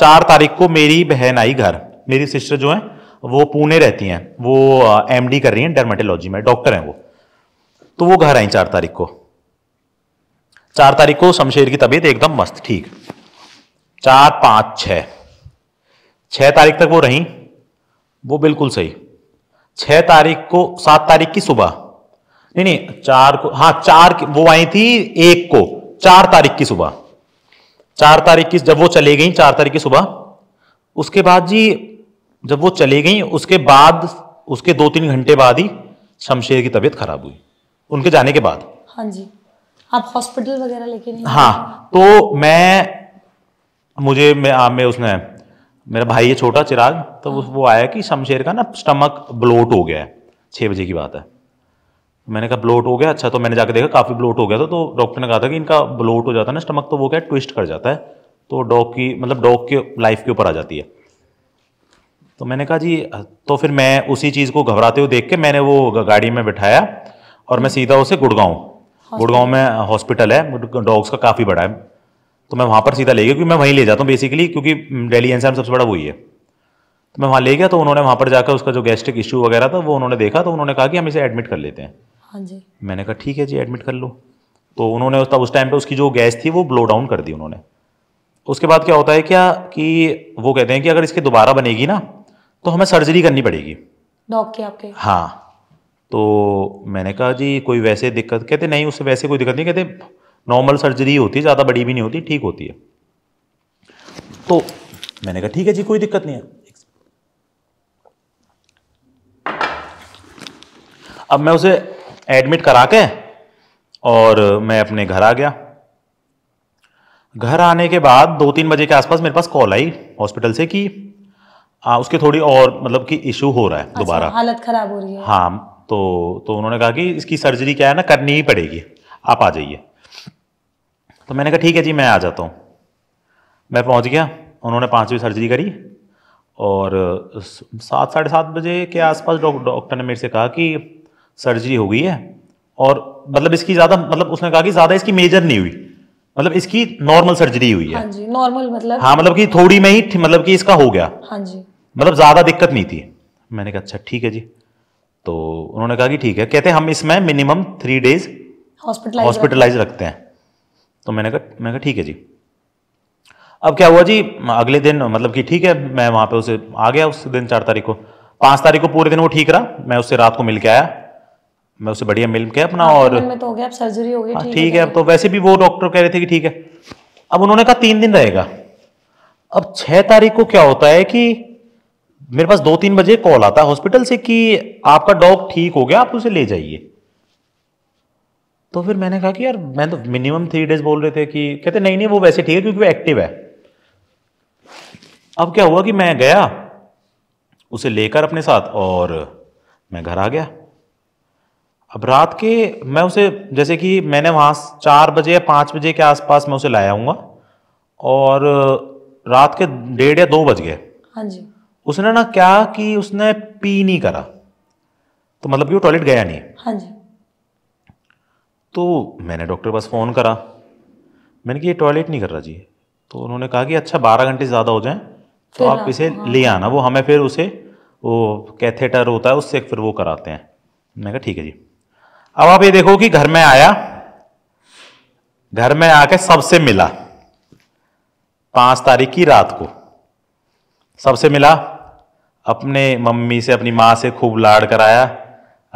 चार तारीख को मेरी बहन आई घर मेरी सिस्टर जो है वो पुणे रहती हैं वो एमडी कर रही हैं डर्मेटोलॉजी में डॉक्टर हैं वो तो वो घर आई चार तारीख को चार तारीख को शमशेर की तबीयत एकदम मस्त ठीक चार पाँच छ छः तारीख तक वो रहीं वो बिल्कुल सही छह तारीख को सात तारीख की सुबह नहीं नहीं चार को हाँ चार वो आई थी एक को चार तारीख की सुबह चार तारीख की जब वो चले गई चार तारीख की सुबह उसके बाद जी जब वो चले गई उसके बाद उसके दो तीन घंटे बाद ही शमशेर की तबीयत खराब हुई उनके जाने के बाद हाँ जी आप हॉस्पिटल वगैरह लेके नहीं हाँ तो मैं मुझे मैं, मैं उसने मेरा भाई है छोटा चिराग तो वो आया कि शमशेर का ना स्टमक ब्लोट हो गया है छः बजे की बात है मैंने कहा ब्लोट हो गया अच्छा तो मैंने जाकर देखा काफ़ी ब्लोट हो गया था तो-, तो डॉक्टर ने कहा था कि इनका ब्लोट हो जाता है ना स्टमक तो वो क्या ट्विस्ट कर जाता है तो डॉग की मतलब डॉग के लाइफ के ऊपर आ जाती है तो मैंने कहा जी तो फिर मैं उसी चीज़ को घबराते हुए देख के मैंने वो गाड़ी में बिठाया और मैं सीधा उसे गुड़गांव गुड़गांव में हॉस्पिटल है डॉग्स का काफ़ी बड़ा है तो मैं वहां पर सीधा ले गया क्योंकि मैं वहीं ले जाता हूँ बेसिकली क्योंकि डेली एनसाइम हम्म, सबसे बड़ा वही है तो मैं वहाँ ले गया तो उन्होंने वहाँ पर जाकर उसका जो गैस्ट्रिक इशू वगैरह था वो उन्होंने देखा तो उन्होंने कहा कि हम इसे एडमिट कर लेते हैं हाँ जी मैंने कहा ठीक है जी एडमिट कर लो तो उन्होंने तब उस टाइम पे उसकी जो गैस थी वो ब्लो डाउन कर दी उन्होंने उसके बाद क्या होता है क्या कि वो कहते हैं कि अगर इसके दोबारा बनेगी ना तो हमें सर्जरी करनी पड़ेगी डॉक्टर आपके हाँ तो मैंने कहा जी कोई वैसे दिक्कत कहते नहीं उससे वैसे कोई दिक्कत नहीं कहते नॉर्मल सर्जरी होती है ज़्यादा बड़ी भी नहीं होती ठीक होती है तो मैंने कहा ठीक है जी कोई दिक्कत नहीं है अब मैं उसे एडमिट करा के और मैं अपने घर आ गया घर आने के बाद दो तीन बजे के आसपास मेरे पास कॉल आई हॉस्पिटल से कि आ, हाँ, उसके थोड़ी और मतलब कि इशू हो रहा है अच्छा, दोबारा हालत खराब हो रही है हाँ तो तो उन्होंने कहा कि इसकी सर्जरी क्या है ना करनी ही पड़ेगी आप आ जाइए तो मैंने कहा ठीक है जी मैं आ जाता हूँ मैं पहुँच गया उन्होंने पाँचवीं सर्जरी करी और सात साढ़े सात बजे के आसपास डॉक्टर ने मेरे से कहा कि सर्जरी हो गई है और मतलब इसकी ज़्यादा मतलब उसने कहा कि ज़्यादा इसकी मेजर नहीं हुई मतलब इसकी नॉर्मल सर्जरी हुई है हाँ जी नॉर्मल मतलब हाँ मतलब कि थोड़ी में ही मतलब कि इसका हो गया हाँ जी मतलब ज़्यादा दिक्कत नहीं थी मैंने कहा अच्छा ठीक है जी तो उन्होंने कहा कि ठीक है कहते हैं हम इसमें मिनिमम थ्री डेज हॉस्पिटलाइज रखते हैं तो मैंने कहा मैंने कहा ठीक है जी अब क्या हुआ जी अगले दिन मतलब कि ठीक है मैं वहां पे उसे आ गया उस दिन चार तारीख को पाँच तारीख को पूरे दिन वो ठीक रहा मैं उससे रात को मिल के आया मैं उसे बढ़िया मिल के अपना हाँ, और तो हो गया अब सर्जरी हो गई हाँ, ठीक है अब तो वैसे भी वो डॉक्टर कह रहे थे कि ठीक है अब उन्होंने कहा तीन दिन रहेगा अब छः तारीख को क्या होता है कि मेरे पास दो तीन बजे कॉल आता है हॉस्पिटल से कि आपका डॉग ठीक हो गया आप उसे ले जाइए तो फिर मैंने कहा कि यार मैं तो मिनिमम थ्री डेज बोल रहे थे कि कहते नहीं नहीं वो वैसे ठीक है क्योंकि वो एक्टिव है अब क्या हुआ कि मैं गया उसे लेकर अपने साथ और मैं घर आ गया अब रात के मैं उसे जैसे कि मैंने वहां चार बजे या पांच बजे के आसपास मैं उसे लाया हूँ और रात के डेढ़ या दो बज गए हाँ जी उसने ना क्या कि उसने पी नहीं करा तो मतलब कि वो टॉयलेट गया नहीं हाँ जी तो मैंने डॉक्टर के पास फ़ोन करा मैंने कहा ये टॉयलेट नहीं कर रहा जी तो उन्होंने कहा कि अच्छा बारह घंटे ज़्यादा हो जाए तो आप हाँ। इसे हाँ। ले आना वो हमें फिर उसे वो कैथेटर होता है उससे फिर वो कराते हैं मैंने कहा ठीक है जी अब आप ये देखो कि घर में आया घर में आके सबसे मिला पाँच तारीख की रात को सबसे मिला अपने मम्मी से अपनी माँ से खूब लाड़ कराया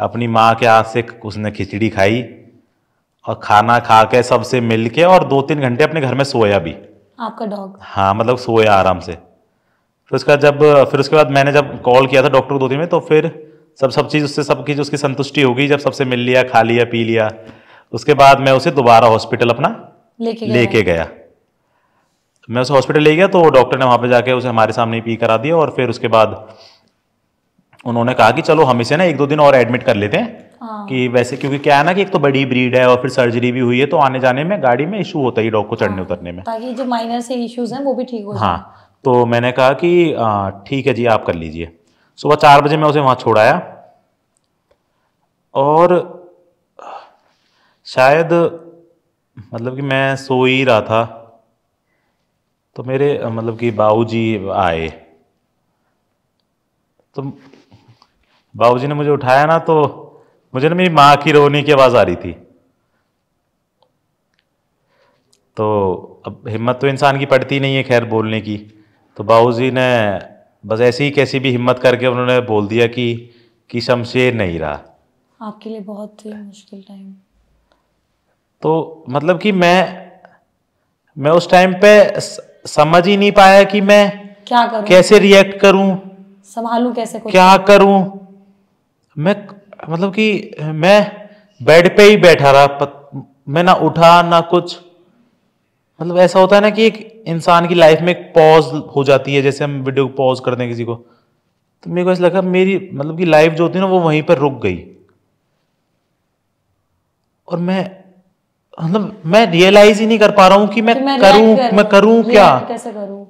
अपनी माँ के हाथ से उसने खिचड़ी खाई और खाना खा के सबसे मिल के और दो तीन घंटे अपने घर में सोया भी आपका डॉग हाँ मतलब सोया आराम से फिर उसका जब फिर उसके बाद मैंने जब कॉल किया था डॉक्टर को दो दिन में तो फिर सब सब चीज़ उससे सबकी जो उसकी संतुष्टि होगी जब सबसे मिल लिया खा लिया पी लिया उसके बाद मैं उसे दोबारा हॉस्पिटल अपना लेके गया।, गया मैं उसे हॉस्पिटल ले गया तो डॉक्टर ने वहाँ पे जाके उसे हमारे सामने पी करा दिया और फिर उसके बाद उन्होंने कहा कि चलो हम इसे ना एक दो दिन और एडमिट कर लेते हैं हाँ। कि वैसे क्योंकि क्या है ना कि एक तो बड़ी ब्रीड है और फिर सर्जरी भी हुई है तो आने जाने में गाड़ी में इशू होता है डॉग को चढ़ने हाँ। उतरने में ताकि जो माइनर से इश्यूज हैं वो भी ठीक हो हाँ तो मैंने कहा कि ठीक है जी आप कर लीजिए सुबह चार बजे मैं उसे वहाँ छोड़ाया और शायद मतलब कि मैं सो ही रहा था तो मेरे मतलब कि बाबू आए तो बाबू ने मुझे उठाया ना तो मुझे ना मेरी माँ की रोने की आवाज़ आ रही थी तो अब हिम्मत तो इंसान की पड़ती नहीं है खैर बोलने की तो जी ने बस ऐसे ही कैसी भी हिम्मत करके उन्होंने बोल दिया कि कि शमशेर नहीं रहा आपके लिए बहुत ही मुश्किल टाइम तो मतलब कि मैं मैं उस टाइम पे समझ ही नहीं पाया कि मैं क्या करूं कैसे रिएक्ट करूं संभालू कैसे क्या करूं मैं मतलब कि मैं बेड पे ही बैठा रहा पत, मैं ना उठा ना कुछ मतलब ऐसा होता है ना कि एक इंसान की लाइफ में एक पॉज हो जाती है जैसे हम वीडियो पॉज कर दें किसी को तो मेरे को ऐसा लगा मेरी मतलब कि लाइफ जो होती है ना वो वहीं पर रुक गई और मैं मतलब मैं रियलाइज ही नहीं कर पा रहा हूँ कि मैं, करूं मैं करूं क्या कैसे करूं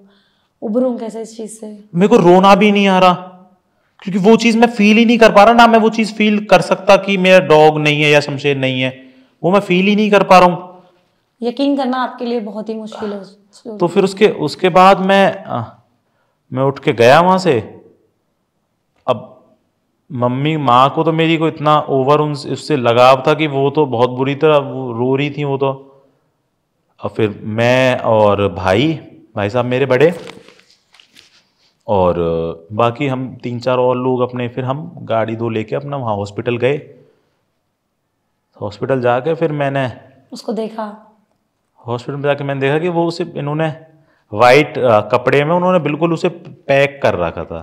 उभरूं कैसे इस चीज से मेरे को रोना भी नहीं आ रहा क्योंकि वो चीज़ मैं फील ही नहीं कर पा रहा ना मैं वो चीज़ फील कर सकता कि मेरा डॉग नहीं है या शमशेर नहीं है वो मैं फील ही नहीं कर पा रहा हूँ यकीन करना आपके लिए बहुत ही मुश्किल है तो फिर उसके उसके बाद मैं मैं उठ के गया वहां से अब मम्मी माँ को तो मेरी को इतना ओवर उन उससे लगाव था कि वो तो बहुत बुरी तरह वो रो रही थी वो तो और फिर मैं और भाई भाई साहब मेरे बड़े और बाकी हम तीन चार और लोग अपने फिर हम गाड़ी दो लेके अपना वहाँ हॉस्पिटल गए तो हॉस्पिटल जाके फिर मैंने उसको देखा हॉस्पिटल में जाके मैंने देखा कि वो उसे इन्होंने वाइट कपड़े में उन्होंने बिल्कुल उसे पैक कर रखा था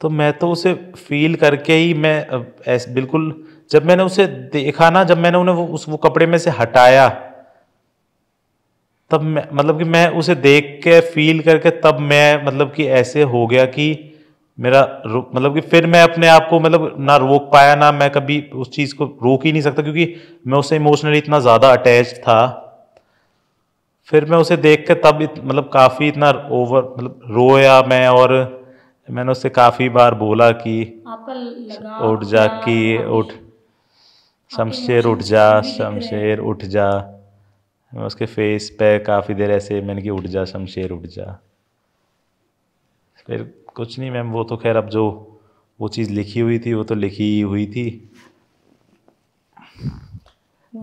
तो मैं तो उसे फील करके ही मैं ऐसे बिल्कुल जब मैंने उसे देखा ना जब मैंने उन्हें वो उस वो कपड़े में से हटाया तब मैं मतलब कि मैं उसे देख के फील करके तब मैं मतलब कि ऐसे हो गया कि मेरा मतलब कि फिर मैं अपने आप को मतलब ना रोक पाया ना मैं कभी उस चीज़ को रोक ही नहीं सकता क्योंकि मैं उससे इमोशनली इतना ज़्यादा अटैच था फिर मैं उसे देख के तब इत, मतलब काफ़ी इतना ओवर मतलब रोया मैं और मैंने उससे काफ़ी बार बोला कि उठ जा कि उठ शमशेर उठ जा शमशेर उठ जा मैं उसके फेस पे काफ़ी देर ऐसे मैंने कि उठ जा शमशेर उठ जा फिर कुछ नहीं मैम वो तो खैर अब जो वो चीज़ लिखी हुई थी वो तो लिखी हुई थी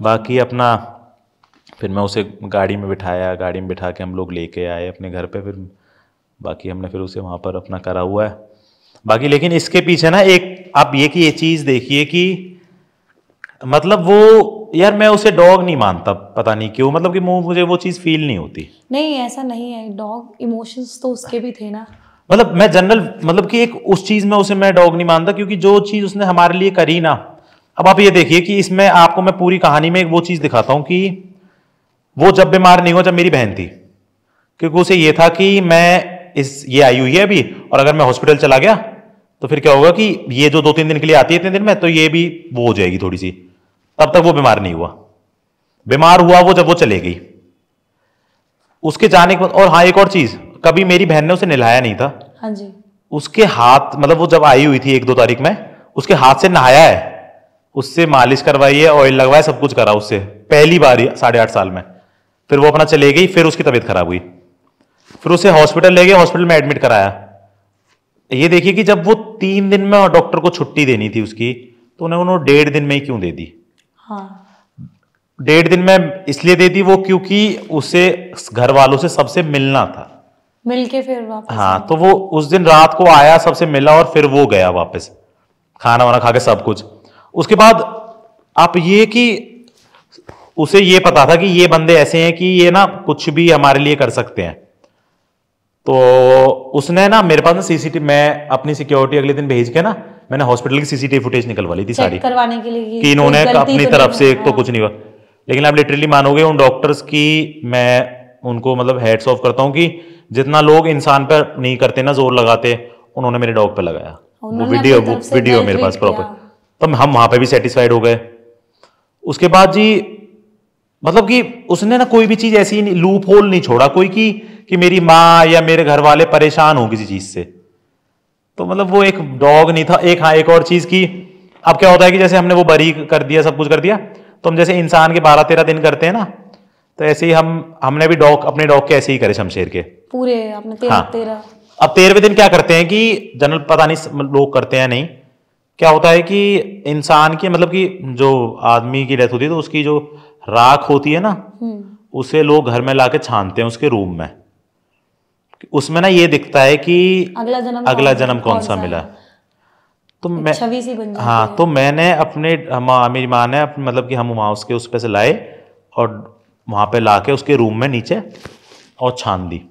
बाकी अपना फिर मैं उसे गाड़ी में बिठाया गाड़ी में बिठा के हम लोग लेके आए अपने घर पे फिर बाकी हमने फिर उसे वहाँ पर अपना करा हुआ है बाकी लेकिन इसके पीछे ना एक आप ये कि ये चीज़ देखिए कि मतलब वो यार मैं उसे डॉग नहीं मानता पता नहीं क्यों मतलब कि मुझे वो चीज़ फील नहीं होती नहीं ऐसा नहीं है डॉग इमोशंस तो उसके भी थे ना मतलब मैं जनरल मतलब कि एक उस चीज़ में उसे मैं डॉग नहीं मानता क्योंकि जो चीज़ उसने हमारे लिए करी ना अब आप ये देखिए कि इसमें आपको मैं पूरी कहानी में एक वो चीज़ दिखाता हूं कि वो जब बीमार नहीं हुआ जब मेरी बहन थी क्योंकि उसे ये था कि मैं इस ये आई हुई है अभी और अगर मैं हॉस्पिटल चला गया तो फिर क्या होगा कि ये जो दो तीन दिन के लिए आती है इतने दिन में तो ये भी वो हो जाएगी थोड़ी सी तब तक वो बीमार नहीं हुआ बीमार हुआ वो जब वो चले गई उसके जाने के बाद और हाँ एक और चीज कभी मेरी बहन ने उसे नहलाया नहीं था हाँ जी उसके हाथ मतलब वो जब आई हुई थी एक दो तारीख में उसके हाथ से नहाया है उससे मालिश करवाई है ऑयल लगवाया सब कुछ करा उससे पहली बार साढ़े आठ साल में फिर वो अपना चले गई फिर उसकी तबीयत खराब हुई फिर उसे हॉस्पिटल ले गए हॉस्पिटल में एडमिट कराया ये देखिए कि जब वो तीन दिन में डॉक्टर को छुट्टी देनी थी उसकी तो उन्हें उन्होंने डेढ़ दिन में ही क्यों दे दी हाँ। डेढ़ दिन में इसलिए दे दी वो क्योंकि उसे घर वालों से सबसे मिलना था मिलके फिर वापस हाँ तो वो उस दिन रात को आया सबसे मिला और फिर वो गया वापस खाना वाना खा के सब कुछ उसके बाद आप ये कि उसे ये पता था कि ये बंदे ऐसे हैं कि ये ना कुछ भी हमारे लिए कर सकते हैं तो उसने ना मेरे पास ना सीसीटीवी मैं अपनी सिक्योरिटी अगले दिन भेज के ना मैंने हॉस्पिटल की सीसीटीवी फुटेज निकलवा ली थी सारी करवाने के लिए कि इन्होंने अपनी तो तरफ से एक तो कुछ नहीं हुआ लेकिन आप लिटरली मानोगे उन डॉक्टर्स की मैं उनको मतलब हेड्स ऑफ करता हूँ कि जितना लोग इंसान पर नहीं करते ना जोर लगाते उन्होंने मेरे डॉग पर लगाया वो वीडियो वो वीडियो मेरे पास प्रॉपर तो हम वहाँ पर भी सेटिस्फाइड हो गए उसके बाद जी मतलब कि उसने ना कोई भी चीज ऐसी लूप होल नहीं छोड़ा कोई की कि मेरी माँ या मेरे घर वाले परेशान हो किसी चीज से तो मतलब वो एक डॉग नहीं था एक हाँ एक और चीज की अब क्या होता है कि जैसे हमने वो बरी कर दिया सब कुछ कर दिया तो हम जैसे इंसान के बारह तेरह दिन करते हैं ना तो ऐसे ही हम हमने भी डॉग अपने डॉग के ऐसे ही करे शमशेर के पूरे तेरह हाँ। तेरह अब तेरहवें दिन क्या करते हैं कि जनरल पता नहीं मतलब लोग करते हैं नहीं क्या होता है कि इंसान की मतलब कि जो आदमी की डेथ होती है तो उसकी जो राख होती है ना हम्म। उसे लोग घर में लाके छानते हैं उसके रूम में उसमें ना ये दिखता है कि अगला जन्म अगला जन्म कौन सा मिला तो मैं हाँ तो मैंने अपने मेरी माँ ने मतलब कि हम वहाँ उसके उस पर से लाए और वहाँ पे ला के उसके रूम में नीचे और छान दी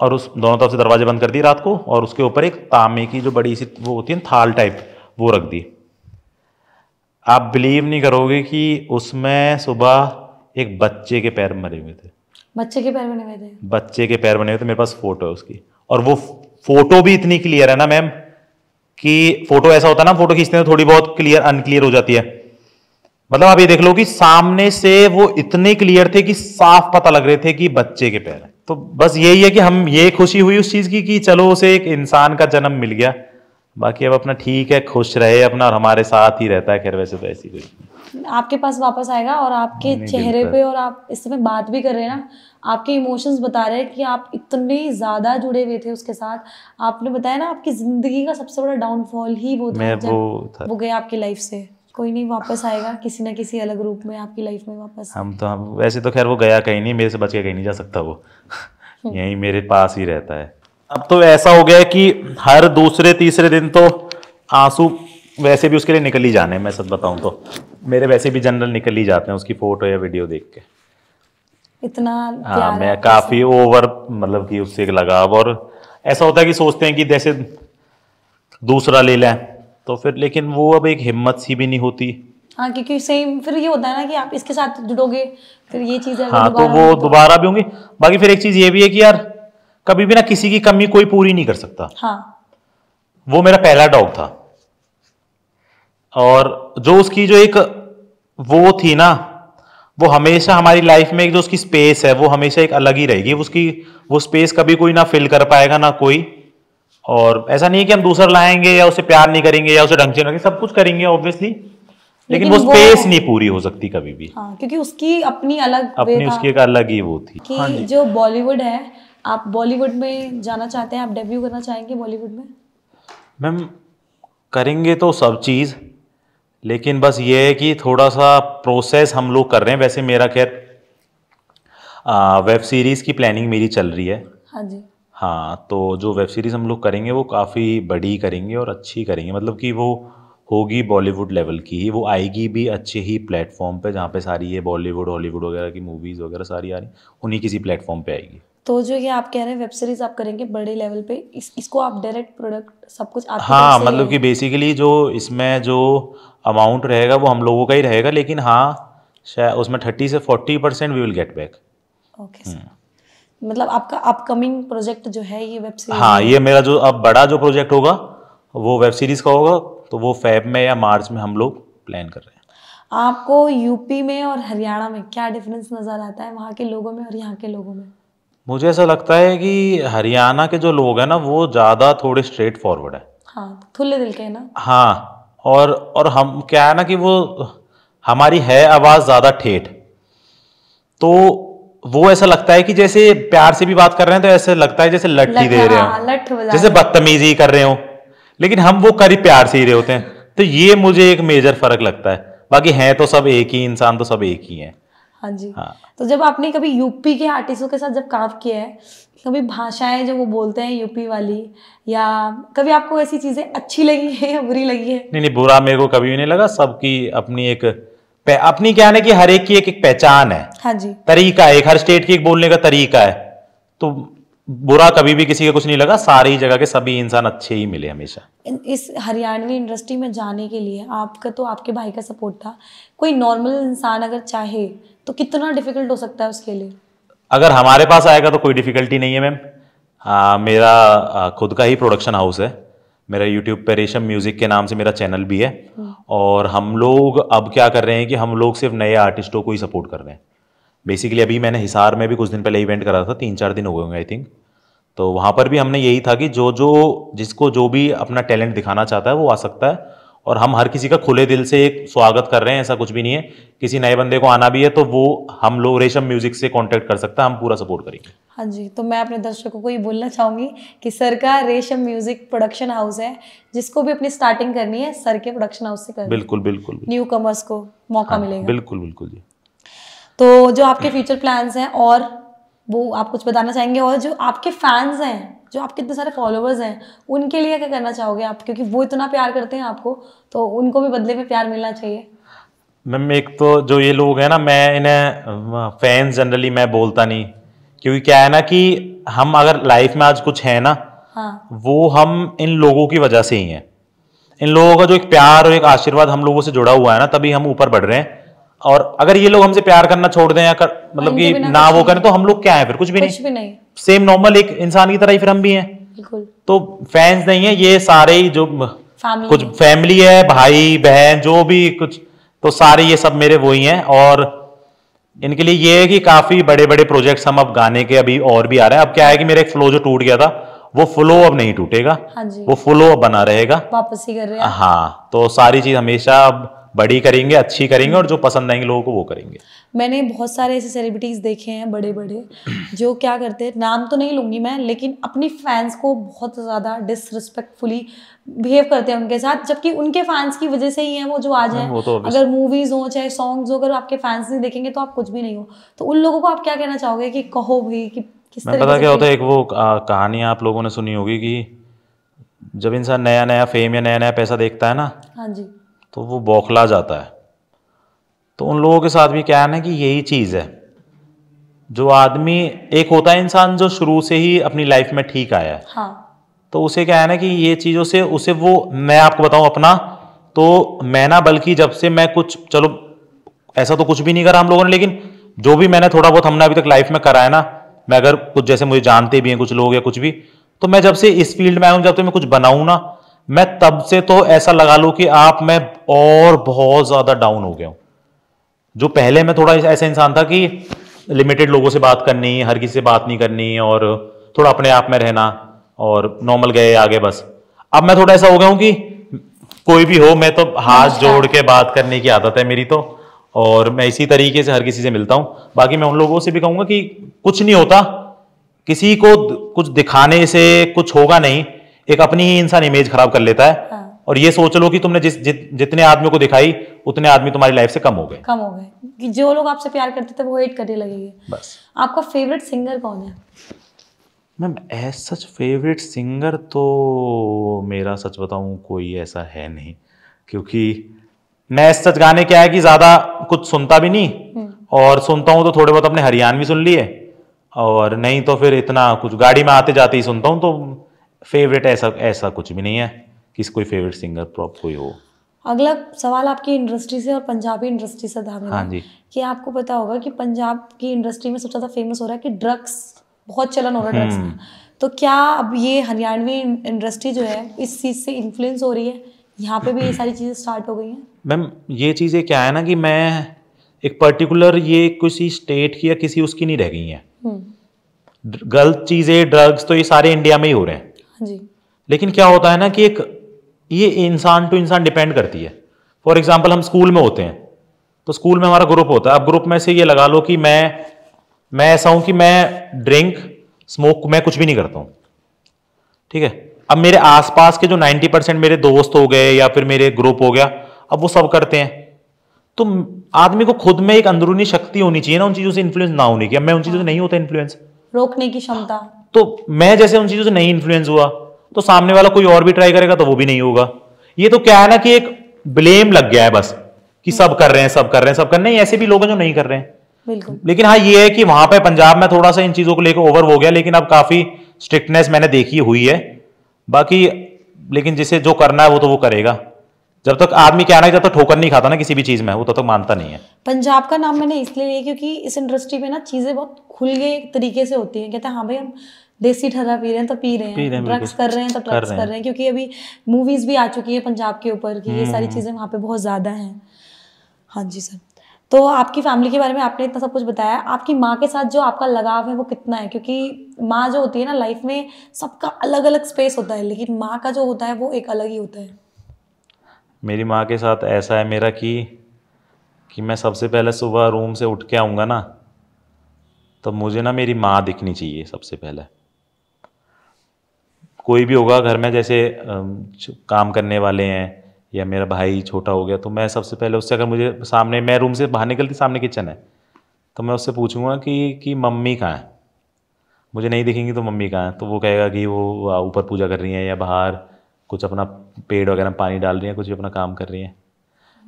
और उस दोनों तरफ से दरवाजे बंद कर दिए रात को और उसके ऊपर एक तांबे की जो बड़ी सी वो होती है थाल टाइप वो रख दी आप बिलीव नहीं करोगे कि उसमें सुबह एक बच्चे के पैर मरे हुए थे बच्चे के पैर बने हुए थे बच्चे के पैर बने हुए थे मेरे पास फोटो है उसकी और वो फोटो भी इतनी क्लियर है ना मैम कि फोटो ऐसा होता है ना फोटो खींचते हैं तो थोड़ी बहुत क्लियर अनक्लियर हो जाती है मतलब आप ये देख लो कि सामने से वो इतने क्लियर थे कि साफ पता लग रहे थे कि बच्चे के पैर तो बस यही है कि हम ये खुशी हुई उस चीज की कि चलो उसे एक इंसान का जन्म मिल गया बाकी अब अपना ठीक है खुश रहे अपना और हमारे साथ ही रहता है खैर वैसे तो ऐसी कोई आपके पास वापस आएगा और आपके चेहरे पे और आप इस समय बात भी कर रहे हैं ना आपके इमोशंस बता रहे हैं कि आप इतने ज़्यादा जुड़े हुए थे उसके साथ आपने बताया ना आपकी ज़िंदगी का सबसे बड़ा डाउनफॉल ही वो था वो, था। वो गया आपकी लाइफ से कोई नहीं वापस आएगा किसी ना किसी अलग रूप में आपकी लाइफ में वापस हम तो हम वैसे तो खैर वो गया कहीं नहीं मेरे से बच के कहीं नहीं जा सकता वो हम्म। यही मेरे पास ही रहता है अब तो ऐसा हो गया कि हर दूसरे तीसरे दिन तो आंसू वैसे भी उसके लिए निकल ही जाने मैं सच बताऊं तो मेरे वैसे भी जनरल निकल ही जाते हैं उसकी फोटो या वीडियो देख के इतना हाँ मैं काफ़ी ओवर मतलब कि उससे लगाव और ऐसा होता है कि सोचते हैं कि जैसे दूसरा ले लें तो फिर लेकिन वो अब एक हिम्मत सी भी नहीं होती हाँ क्योंकि सेम फिर ये होता है ना कि आप इसके साथ जुड़ोगे फिर ये चीज़ हाँ तो वो दोबारा भी होंगी बाकी फिर एक चीज़ ये भी है कि यार कभी भी ना किसी की कमी कोई पूरी नहीं कर सकता हाँ वो मेरा पहला डॉग था और जो उसकी जो एक वो थी ना वो हमेशा हमारी लाइफ में एक जो उसकी स्पेस है वो हमेशा एक अलग ही रहेगी उसकी वो स्पेस कभी कोई ना फिल कर पाएगा ना कोई और ऐसा नहीं है कि हम दूसरा लाएंगे या उसे प्यार नहीं करेंगे या उसे ढंग से सब कुछ करेंगे ऑब्वियसली लेकिन, लेकिन वो स्पेस नहीं पूरी हो सकती कभी भी हाँ, क्योंकि उसकी अपनी अलग अपनी उसकी एक अलग ही वो थी कि हाँ जो बॉलीवुड है आप बॉलीवुड में जाना चाहते हैं आप डेब्यू करना चाहेंगे बॉलीवुड में मैम करेंगे तो सब चीज़ लेकिन बस ये है कि थोड़ा सा प्रोसेस हम लोग कर रहे हैं वैसे मेरा खैर वेब सीरीज़ की प्लानिंग मेरी चल रही है हाँ जी हाँ तो जो वेब सीरीज़ हम लोग करेंगे वो काफ़ी बड़ी करेंगे और अच्छी करेंगे मतलब कि वो होगी बॉलीवुड लेवल की ही वो आएगी भी अच्छे ही प्लेटफॉर्म पे जहाँ पे सारी ये बॉलीवुड हॉलीवुड वगैरह की मूवीज़ वगैरह सारी आ रही उन्हीं किसी प्लेटफॉर्म पे आएगी तो जो ये आप कह रहे हैं वेब सीरीज आप करेंगे बड़े लेवल पे इस, इसको आप डायरेक्ट प्रोडक्ट सब कुछ आप हाँ मतलब कि बेसिकली जो इसमें जो अमाउंट रहेगा वो हम लोगों का ही रहेगा लेकिन हाँ उसमें थर्टी से forty percent we will get back okay मतलब आपका अपकमिंग प्रोजेक्ट जो है ये वेब सीरीज हाँ ये मेरा जो अब बड़ा जो प्रोजेक्ट होगा वो वेब सीरीज का होगा तो वो फेब में या मार्च में हम लोग प्लान कर रहे हैं आपको यूपी में और हरियाणा में क्या डिफरेंस नज़र आता है वहाँ के लोगों में और यहाँ के लोगों में मुझे ऐसा लगता है कि हरियाणा के जो लोग हैं ना वो ज़्यादा थोड़े स्ट्रेट फॉरवर्ड है हाँ खुले दिल के ना हाँ और और हम क्या है ना कि वो हमारी है आवाज़ ज़्यादा ठेठ तो वो ऐसा लगता है कि जैसे प्यार से भी बात कर रहे हैं तो ऐसे लगता है जैसे लट्ठी दे रहे हो हाँ, जैसे बदतमीजी कर रहे हो लेकिन हम वो करी प्यार से ही रहे होते हैं तो ये मुझे एक मेजर फर्क लगता है बाकी हैं तो सब एक ही इंसान तो सब एक ही हैं हाँ जी हाँ तो जब आपने कभी यूपी के आर्टिस्टों के साथ जब काम किया है कभी भाषाएं जो वो बोलते हैं यूपी वाली या कभी आपको ऐसी चीज़ें अच्छी लगी है या बुरी लगी है नहीं नहीं बुरा मेरे को कभी भी नहीं लगा सबकी अपनी एक अपनी क्या है कि हर एक की एक एक पहचान है हाँ जी तरीका है एक हर स्टेट की एक बोलने का तरीका है तो बुरा कभी भी किसी का कुछ नहीं लगा सारी जगह के सभी इंसान अच्छे ही मिले हमेशा इस हरियाणवी इंडस्ट्री में जाने के लिए आपका तो आपके भाई का सपोर्ट था कोई नॉर्मल इंसान अगर चाहे तो कितना डिफिकल्ट हो सकता है उसके लिए अगर हमारे पास आएगा तो कोई डिफ़िकल्टी नहीं है मैम मेरा आ, खुद का ही प्रोडक्शन हाउस है मेरा यूट्यूब पर रेशम म्यूज़िक के नाम से मेरा चैनल भी है हम्म. और हम लोग अब क्या कर रहे हैं कि हम लोग सिर्फ नए आर्टिस्टों को ही सपोर्ट कर रहे हैं बेसिकली अभी मैंने हिसार में भी कुछ दिन पहले इवेंट करा था तीन चार दिन हो गए होंगे आई थिंक तो वहाँ पर भी हमने यही था कि जो जो जिसको जो भी अपना टैलेंट दिखाना चाहता है वो आ सकता है और हम हर किसी का खुले दिल से एक स्वागत कर रहे हैं ऐसा कुछ भी नहीं है किसी नए बंदे को आना भी है तो वो हम लोग रेशम म्यूजिक से कांटेक्ट कर सकता है हम पूरा सपोर्ट करेंगे हाँ जी तो मैं अपने दर्शकों को ये बोलना चाहूँगी कि सर का रेशम म्यूजिक प्रोडक्शन हाउस है जिसको भी अपनी स्टार्टिंग करनी है सर के प्रोडक्शन हाउस से कर बिल्कुल बिल्कुल न्यू कमर्स को मौका हाँ, मिलेगा बिल्कुल बिल्कुल जी तो जो आपके फ्यूचर प्लान्स हैं और वो आप कुछ बताना चाहेंगे और जो आपके फैंस हैं जो आपके इतने सारे फॉलोअर्स हैं उनके लिए क्या करना चाहोगे आप क्योंकि वो इतना प्यार करते हैं आपको तो उनको भी बदले में प्यार मिलना चाहिए मैम एक तो जो ये लोग हैं ना मैं इन्हें फैंस जनरली मैं बोलता नहीं क्योंकि क्या है ना कि हम अगर लाइफ में आज कुछ है ना हाँ। वो हम इन लोगों की वजह से ही हैं इन लोगों का जो एक प्यार और एक आशीर्वाद हम लोगों से जुड़ा हुआ है ना तभी हम ऊपर बढ़ रहे हैं और अगर ये लोग हमसे प्यार करना छोड़ दें या कर, मतलब कि ना वो करें तो हम लोग क्या है फिर कुछ भी कुछ नहीं, सेम नॉर्मल एक इंसान की तरह ही फिर हम भी हैं तो फैंस नहीं है ये सारे ही जो फैम्ली कुछ फैमिली है भाई बहन जो भी कुछ तो सारे ये सब मेरे वही हैं और इनके लिए ये है कि काफी बड़े बड़े प्रोजेक्ट्स हम अब गाने के अभी और भी आ रहे हैं अब क्या है कि मेरा एक फ्लो जो टूट गया था वो फ्लो अब नहीं टूटेगा हाँ वो फ्लो अब बना रहेगा वापसी कर रहे हैं हाँ तो सारी चीज हमेशा अब बड़ी करेंगे अच्छी करेंगे और जो पसंद आएंगे लोगों को वो करेंगे मैंने बहुत सारे ऐसे सेलिब्रिटीज़ देखे हैं बड़े बड़े जो क्या करते हैं नाम तो नहीं लूंगी मैं लेकिन अपनी फैंस को बहुत ज़्यादा डिसरिस्पेक्टफुली बिहेव करते हैं उनके साथ जबकि उनके फैंस की वजह से ही हैं वो जो आज हैं तो अगर मूवीज़ हो चाहे सॉन्ग्स हो अगर आपके फैंस नहीं देखेंगे तो आप कुछ भी नहीं हो तो उन लोगों को आप क्या कहना चाहोगे कि कहो भाई कि किस मैं पता क्या होता है एक वो कहानी आप लोगों ने सुनी होगी कि जब इंसान नया नया फेम या नया नया पैसा देखता है ना हाँ जी तो वो बौखला जाता है तो उन लोगों के साथ भी क्या है ना कि यही चीज़ है जो आदमी एक होता है इंसान जो शुरू से ही अपनी लाइफ में ठीक आया है हाँ। तो उसे क्या है ना कि ये चीज़ों से उसे वो मैं आपको बताऊं अपना तो मैं ना बल्कि जब से मैं कुछ चलो ऐसा तो कुछ भी नहीं करा हम लोगों ने लेकिन जो भी मैंने थोड़ा बहुत हमने अभी तक लाइफ में करा है ना मैं अगर कुछ जैसे मुझे जानते भी हैं कुछ लोग या कुछ भी तो मैं जब से इस फील्ड में आया हूँ जब तक तो मैं कुछ बनाऊँ ना मैं तब से तो ऐसा लगा लूं कि आप मैं और बहुत ज्यादा डाउन हो गया हूं जो पहले मैं थोड़ा ऐसा इंसान था कि लिमिटेड लोगों से बात करनी हर किसी से बात नहीं करनी और थोड़ा अपने आप में रहना और नॉर्मल गए आगे बस अब मैं थोड़ा ऐसा हो गया हूं कि कोई भी हो मैं तो हाथ अच्छा। जोड़ के बात करने की आदत है मेरी तो और मैं इसी तरीके से हर किसी से मिलता हूं बाकी मैं उन लोगों से भी कहूंगा कि कुछ नहीं होता किसी को कुछ दिखाने से कुछ होगा नहीं एक अपनी ही इंसान इमेज खराब कर लेता है हाँ। और ये सोच लो कि तुमने जिस जित, जितने आदमी को दिखाई उतने आदमी तुम्हारी लाइफ से कम हो गए कम हो गए कि जो लोग आपसे प्यार करते थे वो हेट करने लगेंगे बस आपका फेवरेट सिंगर कौन है ma'am as such favourite singer तो मेरा सच बताऊं कोई ऐसा है नहीं क्योंकि मैं एज सच गाने क्या है कि ज़्यादा कुछ सुनता भी नहीं हम्म। और सुनता हूँ तो थोड़े बहुत अपने हरियाणवी सुन लिए और नहीं तो फिर इतना कुछ गाड़ी में आते जाते ही सुनता हूँ तो फेवरेट ऐसा ऐसा कुछ भी नहीं है कि कोई फेवरेट सिंगर प्रॉप कोई हो अगला सवाल आपकी इंडस्ट्री से और पंजाबी इंडस्ट्री से था हाँ जी कि आपको पता होगा कि पंजाब की इंडस्ट्री में सबसे ज़्यादा फेमस हो रहा है कि ड्रग्स बहुत चलन हो रहा है ड्रग्स हम्म। तो क्या अब ये हरियाणवी इंडस्ट्री जो है इस चीज़ से इन्फ्लुएंस हो रही है यहाँ पे भी ये सारी चीज़ें स्टार्ट हो गई हैं मैम ये चीज़ें क्या है ना कि मैं एक पर्टिकुलर ये किसी स्टेट की या किसी उसकी नहीं रह गई है हम्म। गलत चीज़ें ड्रग्स तो ये सारे इंडिया में ही हो रहे हैं लेकिन क्या होता है ना कि एक ये इंसान टू इंसान डिपेंड करती है फॉर एग्जाम्पल हम स्कूल में होते हैं तो स्कूल में हमारा ग्रुप होता है अब ग्रुप में से ये लगा लो कि मैं मैं ऐसा हूं कि मैं ड्रिंक स्मोक मैं कुछ भी नहीं करता हूं ठीक है अब मेरे आसपास के जो 90 परसेंट मेरे दोस्त हो गए या फिर मेरे ग्रुप हो गया अब वो सब करते हैं तो आदमी को खुद में एक अंदरूनी शक्ति होनी चाहिए ना उन चीजों से इन्फ्लुएंस ना होने की अब मैं उन चीजों से नहीं होता इन्फ्लुएंस रोकने की क्षमता तो मैं जैसे उन चीज़ों से नहीं इन्फ्लुएंस हुआ तो सामने वाला कोई और भी ट्राई करेगा तो वो भी नहीं होगा ये तो क्या है ना कि एक ब्लेम लग गया है बस कि हम्म। सब कर रहे हैं सब कर रहे हैं सब कर रहे हैं ऐसे भी लोग हैं जो नहीं कर रहे हैं बिल्कुल लेकिन हाँ ये है कि वहां पे पंजाब में थोड़ा सा इन चीजों को लेकर ओवर हो गया लेकिन अब काफी स्ट्रिक्टनेस मैंने देखी हुई है बाकी लेकिन जिसे जो करना है वो तो वो करेगा जब तक आदमी क्या ना जब तक ठोकर नहीं खाता ना किसी भी चीज में वो तब तो तक मानता नहीं है पंजाब का नाम मैंने इसलिए लिया क्योंकि इस इंडस्ट्री में ना चीजें बहुत खुल गए तरीके से होती हैं कहते हैं हाँ भाई हम देसी ठरा पी रहे हैं तो पी रहे हैं ड्रग्स कर रहे हैं तो ड्रग्स कर रहे हैं क्योंकि अभी मूवीज भी आ चुकी है पंजाब के ऊपर की ये सारी हम्म। चीज़ें वहाँ पे बहुत ज़्यादा है हाँ जी सर तो आपकी फैमिली के बारे में आपने इतना सब कुछ बताया आपकी माँ के साथ जो आपका लगाव है वो कितना है क्योंकि माँ जो होती है ना लाइफ में सबका अलग अलग स्पेस होता है लेकिन माँ का जो होता है वो एक अलग ही होता है मेरी माँ के साथ ऐसा है मेरा कि कि मैं सबसे पहले सुबह रूम से उठ के आऊँगा ना तो मुझे ना मेरी माँ दिखनी चाहिए सबसे पहले कोई भी होगा घर में जैसे काम करने वाले हैं या मेरा भाई छोटा हो गया तो मैं सबसे पहले उससे अगर मुझे सामने मैं रूम से बाहर निकलती सामने किचन है तो मैं उससे पूछूंगा कि कि मम्मी कहाँ है मुझे नहीं दिखेंगी तो मम्मी कहाँ है तो वो कहेगा कि वो ऊपर पूजा कर रही हैं या बाहर कुछ अपना पेड़ वगैरह पानी डाल रही हैं कुछ अपना काम कर रही हैं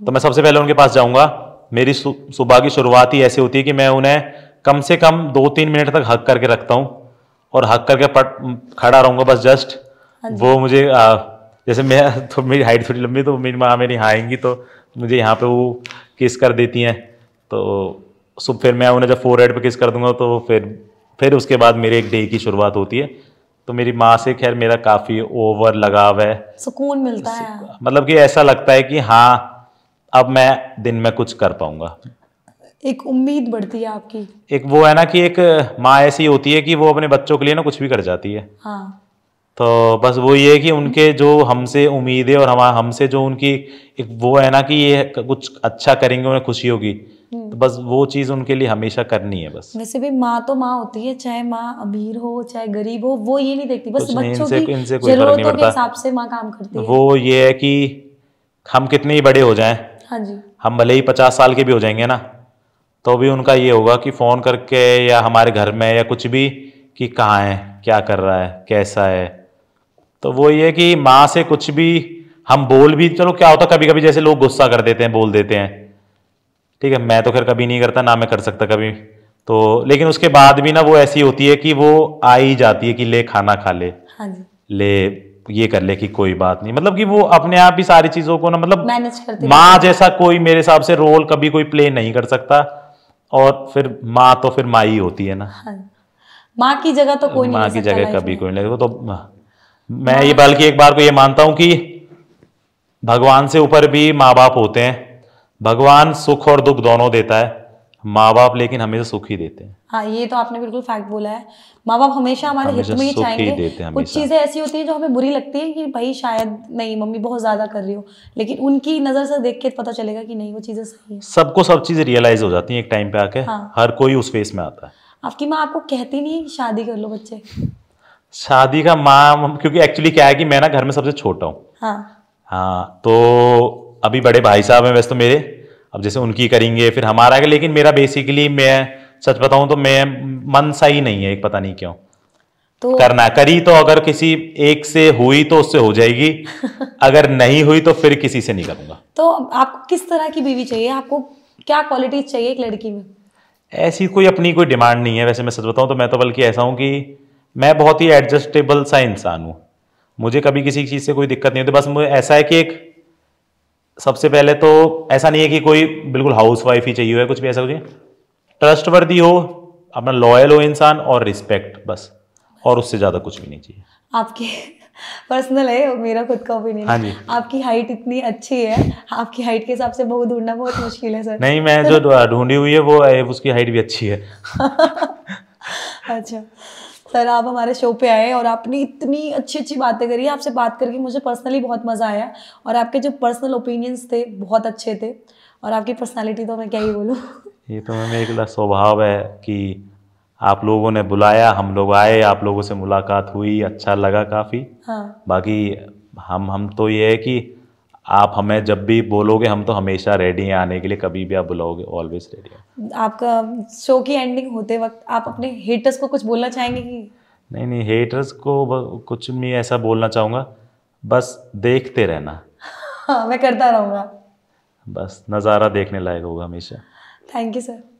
तो मैं सबसे पहले उनके पास जाऊँगा मेरी सुबह की शुरुआत ही ऐसी होती है कि मैं उन्हें कम से कम दो तीन मिनट तक हक करके रखता हूँ और हक करके पट खड़ा रहूंगा बस हाँ जस्ट वो मुझे आ, जैसे मैं तो मेरी हाइट थोड़ी लंबी तो मेरी माँ मेरी यहाँ आएंगी तो मुझे यहाँ पे वो किस कर देती हैं तो सुबह फिर मैं उन्हें जब फोर हेड पर किस कर दूंगा तो फिर फिर उसके बाद मेरे एक डे की शुरुआत होती है तो मेरी माँ से खैर मेरा काफ़ी ओवर लगाव है सुकून मिलता है मतलब कि ऐसा लगता है कि हाँ अब मैं दिन में कुछ कर पाऊंगा एक उम्मीद बढ़ती है आपकी एक वो है ना कि एक माँ ऐसी होती है कि वो अपने बच्चों के लिए ना कुछ भी कर जाती है हाँ तो बस वो ये है कि उनके जो हमसे उम्मीद है और हम हमसे जो उनकी एक वो है ना कि ये कुछ अच्छा करेंगे उन्हें खुशी होगी हम्म। तो बस वो चीज़ उनके लिए हमेशा करनी है बस वैसे भी माँ तो माँ होती है चाहे माँ अमीर हो चाहे गरीब हो वो ये नहीं देखती बस बच्चों इनसे, की इनसे कोई फर्क नहीं पड़ता हिसाब से माँ काम करती है वो ये है कि हम कितने ही बड़े हो जाएं हाँ जी हम भले ही पचास साल के भी हो जाएंगे ना तो भी उनका ये होगा कि फ़ोन करके या हमारे घर में या कुछ भी कि कहाँ है क्या कर रहा है कैसा है तो वो ये कि माँ से कुछ भी हम बोल भी चलो क्या होता कभी कभी जैसे लोग गुस्सा कर देते हैं बोल देते हैं ठीक है मैं तो खैर कभी नहीं करता ना मैं कर सकता कभी तो लेकिन उसके बाद भी ना वो ऐसी होती है कि वो आ ही जाती है कि ले खाना खा ले हाँ जी। ले ये कर ले कि कोई बात नहीं मतलब कि वो अपने आप ही सारी चीजों को ना मतलब मैनेज करती माँ जैसा कोई मेरे हिसाब से रोल कभी कोई प्ले नहीं कर सकता और फिर माँ तो फिर माई होती है ना हाँ। माँ की जगह तो कोई माँ की जगह कभी कोई नहीं तो हाँ। मैं ये बल्कि एक बार को ये मानता हूं कि भगवान से ऊपर भी माँ बाप होते हैं भगवान सुख और दुख दोनों देता है माँ बाप लेकिन हमेशा सुख ही देते हैं हाँ ये तो आपने बिल्कुल फैक्ट बोला है माँ बाप हमेशा हमारे हित में ही चाहेंगे देते हैं कुछ चीज़ें ऐसी होती हैं जो हमें बुरी लगती है कि भाई शायद नहीं मम्मी बहुत ज़्यादा कर रही हो लेकिन उनकी नज़र से देख के पता चलेगा कि नहीं वो चीज़ें सही है सबको सब चीज़ें रियलाइज हो जाती है एक टाइम पे आके हाँ। हर कोई उस फेस में आता है आपकी माँ आपको कहती नहीं है शादी कर लो बच्चे शादी का माँ क्योंकि एक्चुअली क्या है कि मैं ना घर में सबसे छोटा हूँ हाँ हाँ तो अभी बड़े भाई साहब हैं वैसे तो मेरे अब जैसे उनकी करेंगे फिर हमारा है लेकिन मेरा बेसिकली मैं सच बताऊं तो मैं मन सा ही नहीं है एक पता नहीं क्यों तो करना करी तो अगर किसी एक से हुई तो उससे हो जाएगी अगर नहीं हुई तो फिर किसी से नहीं करूंगा तो आपको किस तरह की बीवी चाहिए आपको क्या क्वालिटीज चाहिए एक लड़की में ऐसी कोई अपनी कोई डिमांड नहीं है वैसे मैं सच बताऊं तो मैं तो बल्कि ऐसा हूं कि मैं बहुत ही एडजस्टेबल सा इंसान हूँ मुझे कभी किसी चीज़ से कोई दिक्कत नहीं होती बस मुझे ऐसा है कि एक सबसे पहले तो ऐसा नहीं है कि कोई बिल्कुल हाउस वाइफ ही चाहिए है कुछ भी ऐसा कुछ ट्रस्ट वर्दी हो अपना लॉयल हो इंसान और रिस्पेक्ट बस और उससे ज़्यादा कुछ भी नहीं चाहिए आपकी पर्सनल है मेरा खुद का ओपिनियन हाँ आपकी हाइट इतनी अच्छी है आपकी हाइट के हिसाब से बहुत ढूंढना बहुत मुश्किल है सर नहीं मैं जो ढूंढी हुई है वो उसकी हाइट भी अच्छी है अच्छा सर आप हमारे शो पे आए और आपने इतनी अच्छी अच्छी बातें करी आपसे बात करके मुझे पर्सनली बहुत मज़ा आया और आपके जो पर्सनल ओपिनियंस थे बहुत अच्छे थे और आपकी पर्सनैलिटी तो मैं क्या ही बोलूँ ये तो मैं एक स्वभाव है कि आप लोगों ने बुलाया हम लोग आए आप लोगों से मुलाकात हुई अच्छा लगा काफ़ी हाँ बाकी हम हम तो ये है कि आप हमें जब भी बोलोगे हम तो हमेशा रेडी हैं आने के लिए कभी भी आप बुलाओगे ऑलवेज रेडी आपका शो की एंडिंग होते वक्त आप अपने हेटर्स को कुछ बोलना चाहेंगे कि नहीं नहीं हेटर्स को कुछ मैं ऐसा बोलना चाहूँगा बस देखते रहना हाँ मैं करता रहूँगा बस नज़ारा देखने लायक होगा हमेशा थैंक यू सर